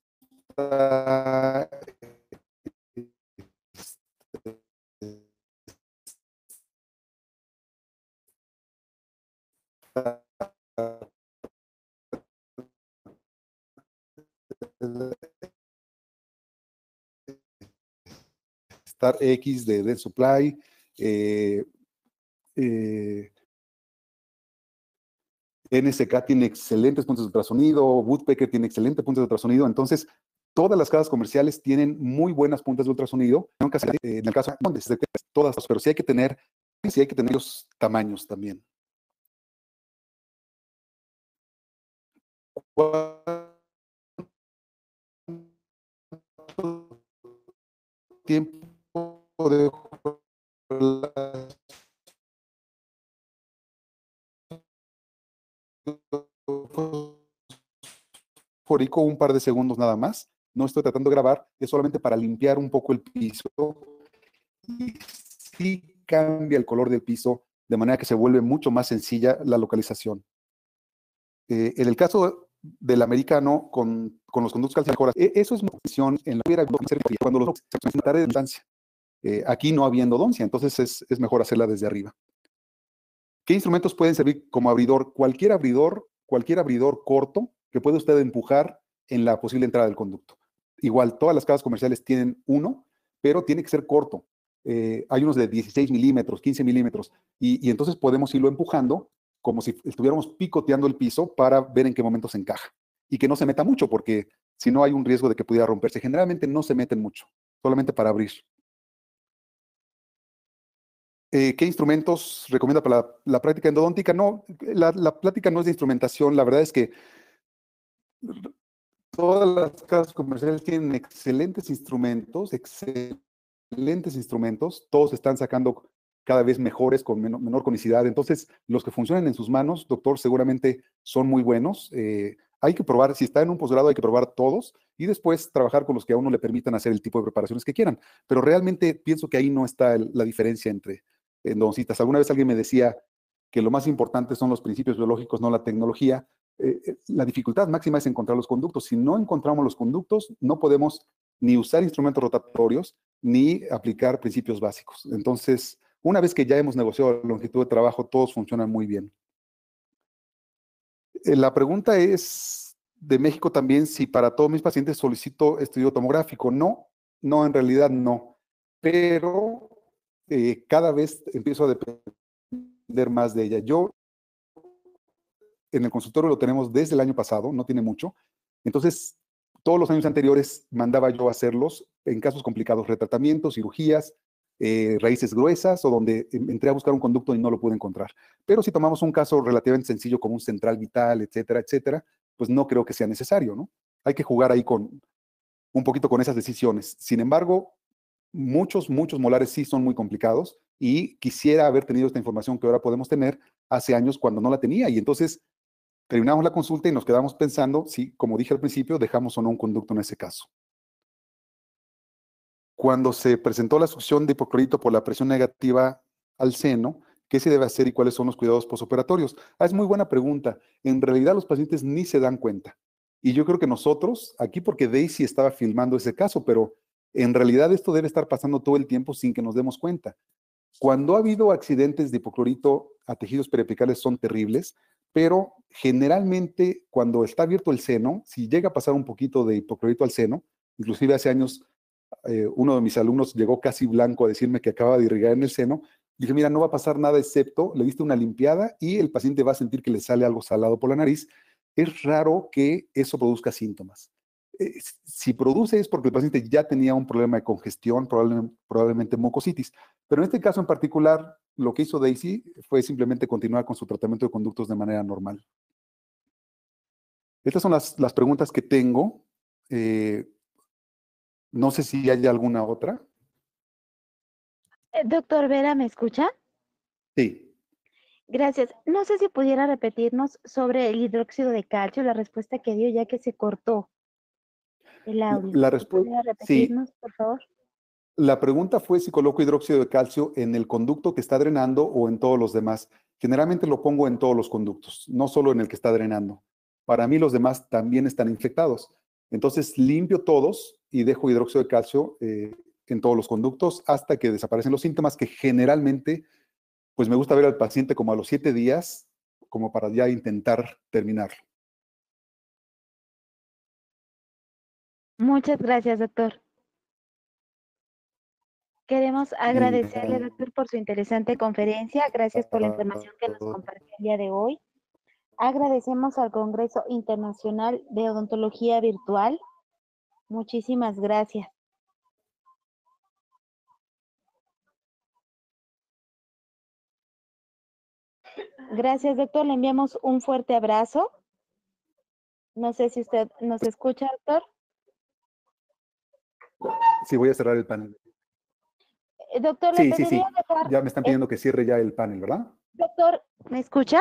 Star X de Dead Supply, eh, eh, NSK tiene excelentes puntos de ultrasonido, Woodpecker tiene excelentes puntos de ultrasonido, entonces todas las casas comerciales tienen muy buenas puntas de ultrasonido, eh, en el caso de todas, pero sí hay que tener, sí hay que tener los tamaños también. tiempo de un par de segundos nada más. No estoy tratando de grabar, es solamente para limpiar un poco el piso. Y sí cambia el color del piso, de manera que se vuelve mucho más sencilla la localización. Eh, en el caso del americano con, los conductos calciadores e, eso es una opción en la que cuando los de distancia. Eh, aquí no habiendo doncia, entonces es mejor hacerla desde arriba. ¿Qué instrumentos pueden servir como abridor? Cualquier abridor, cualquier abridor corto que puede usted empujar en la posible entrada del conducto. Igual, todas las casas comerciales tienen uno, pero tiene que ser corto. Eh, hay unos de 16 milímetros, 15 milímetros, y, y, entonces podemos irlo empujando como si estuviéramos picoteando el piso para ver en qué momento se encaja y que no se meta mucho, porque si no hay un riesgo de que pudiera romperse. Generalmente no se meten mucho, solamente para abrir. Eh, ¿Qué instrumentos recomienda para la, práctica endodóntica? No, la, la, plática no es de instrumentación. La verdad es que todas las casas comerciales tienen excelentes instrumentos, excelentes instrumentos. Todos están sacando cada vez mejores, con menor, conicidad. Entonces, los que funcionan en sus manos, doctor, seguramente son muy buenos. Eh, hay que probar, si está en un posgrado, hay que probar todos y después trabajar con los que a uno le permitan hacer el tipo de preparaciones que quieran. Pero realmente pienso que ahí no está la diferencia entre, eh, Citas, Alguna vez alguien me decía que lo más importante son los principios biológicos, no la tecnología. Eh, eh, la dificultad máxima es encontrar los conductos. Si no encontramos los conductos, no podemos ni usar instrumentos rotatorios ni aplicar principios básicos. Entonces, una vez que ya hemos negociado la longitud de trabajo, todos funcionan muy bien. la pregunta es de México también si para todos mis pacientes solicito estudio tomográfico. No, no, en realidad no. Pero eh, cada vez empiezo a depender más de ella. Yo, en el consultorio lo tenemos desde el año pasado, no tiene mucho. Entonces, todos los años anteriores mandaba yo a hacerlos en casos complicados, retratamientos, cirugías, eh, raíces gruesas o donde entré a buscar un conducto y no lo pude encontrar. Pero si tomamos un caso relativamente sencillo como un central vital, etcétera, etcétera, pues no creo que sea necesario, ¿no? Hay que jugar ahí con un poquito con esas decisiones. Sin embargo, muchos, muchos molares sí son muy complicados y quisiera haber tenido esta información que ahora podemos tener hace años cuando no la tenía. Y entonces terminamos la consulta y nos quedamos pensando si, como dije al principio, dejamos o no un conducto en ese caso. Cuando se presentó la succión de hipoclorito por la presión negativa al seno, ¿qué se debe hacer y cuáles son los cuidados posoperatorios? Ah, es muy buena pregunta. En realidad los pacientes ni se dan cuenta. Y yo creo que nosotros, aquí porque Daisy estaba filmando ese caso, pero en realidad esto debe estar pasando todo el tiempo sin que nos demos cuenta. Cuando ha habido accidentes de hipoclorito a tejidos periapicales son terribles, pero generalmente cuando está abierto el seno, si llega a pasar un poquito de hipoclorito al seno, inclusive hace años eh, uno de mis alumnos llegó casi blanco a decirme que acaba de irrigar en el seno, dije, mira, no va a pasar nada excepto, le diste una limpiada y el paciente va a sentir que le sale algo salado por la nariz. Es raro que eso produzca síntomas. Eh, si produce es porque el paciente ya tenía un problema de congestión, probablemente mucositis. Pero en este caso en particular, lo que hizo Daisy fue simplemente continuar con su tratamiento de conductos de manera normal. Estas son las, preguntas que tengo. Eh, no sé si hay alguna otra. Eh, doctor Vera, ¿me escucha? Sí. Gracias. No sé si pudiera repetirnos sobre el hidróxido de calcio, la respuesta que dio ya que se cortó. La respuesta. La pregunta fue si coloco hidróxido de calcio en el conducto que está drenando o en todos los demás. Generalmente lo pongo en todos los conductos, no solo en el que está drenando. Para mí los demás también están infectados. Entonces limpio todos y dejo hidróxido de calcio eh, en todos los conductos hasta que desaparecen los síntomas que generalmente, pues me gusta ver al paciente como a los siete días, como para ya intentar terminarlo. Muchas gracias, doctor. Queremos agradecerle, doctor, por su interesante conferencia. Gracias por la información que nos compartió el día de hoy. Agradecemos al Congreso Internacional de Odontología Virtual. Muchísimas gracias. Gracias, doctor. Le enviamos un fuerte abrazo. No sé si usted nos escucha, doctor. Sí, voy a cerrar el panel. Eh, doctor, sí, sí, sí. Ya me están pidiendo que cierre ya el panel, ¿verdad? Doctor, ¿me escucha?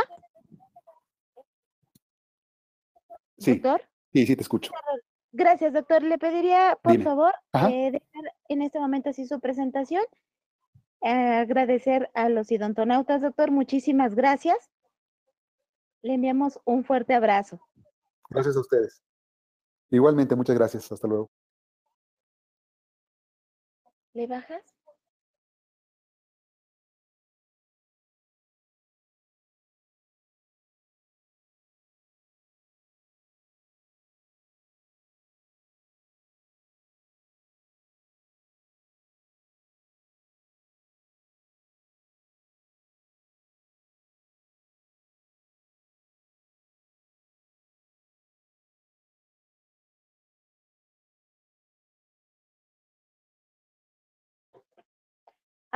Sí. ¿Doctor? Sí, sí, te escucho. Gracias, doctor. Le pediría, por favor, eh, dejar en este momento así su presentación. Eh, agradecer a los idontonautas doctor. Muchísimas gracias. Le enviamos un fuerte abrazo. Gracias a ustedes. Igualmente, muchas gracias. Hasta luego le bajas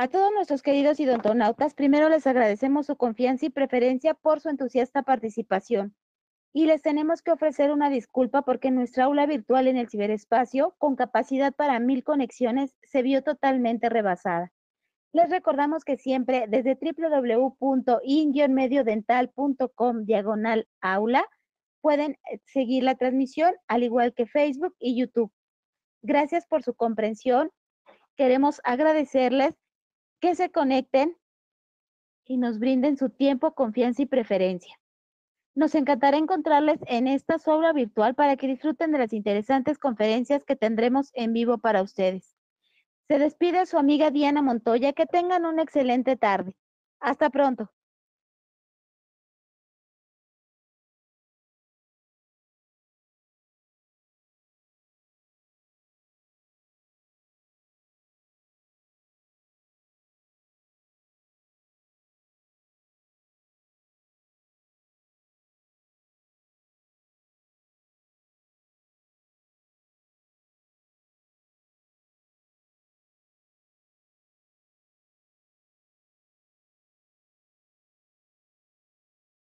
A todos nuestros queridos idontonautas, primero les agradecemos su confianza y preferencia por su entusiasta participación. Y les tenemos que ofrecer una disculpa porque nuestra aula virtual en el ciberespacio, con capacidad para mil conexiones, se vio totalmente rebasada. Les recordamos que siempre desde wwwin diagonal aula pueden eh, seguir la transmisión, al igual que Facebook y YouTube. Gracias por su comprensión. Queremos agradecerles que se conecten y nos brinden su tiempo, confianza y preferencia. Nos encantará encontrarles en esta sobra virtual para que disfruten de las interesantes conferencias que tendremos en vivo para ustedes. Se despide su amiga Diana Montoya. Que tengan una excelente tarde. Hasta pronto.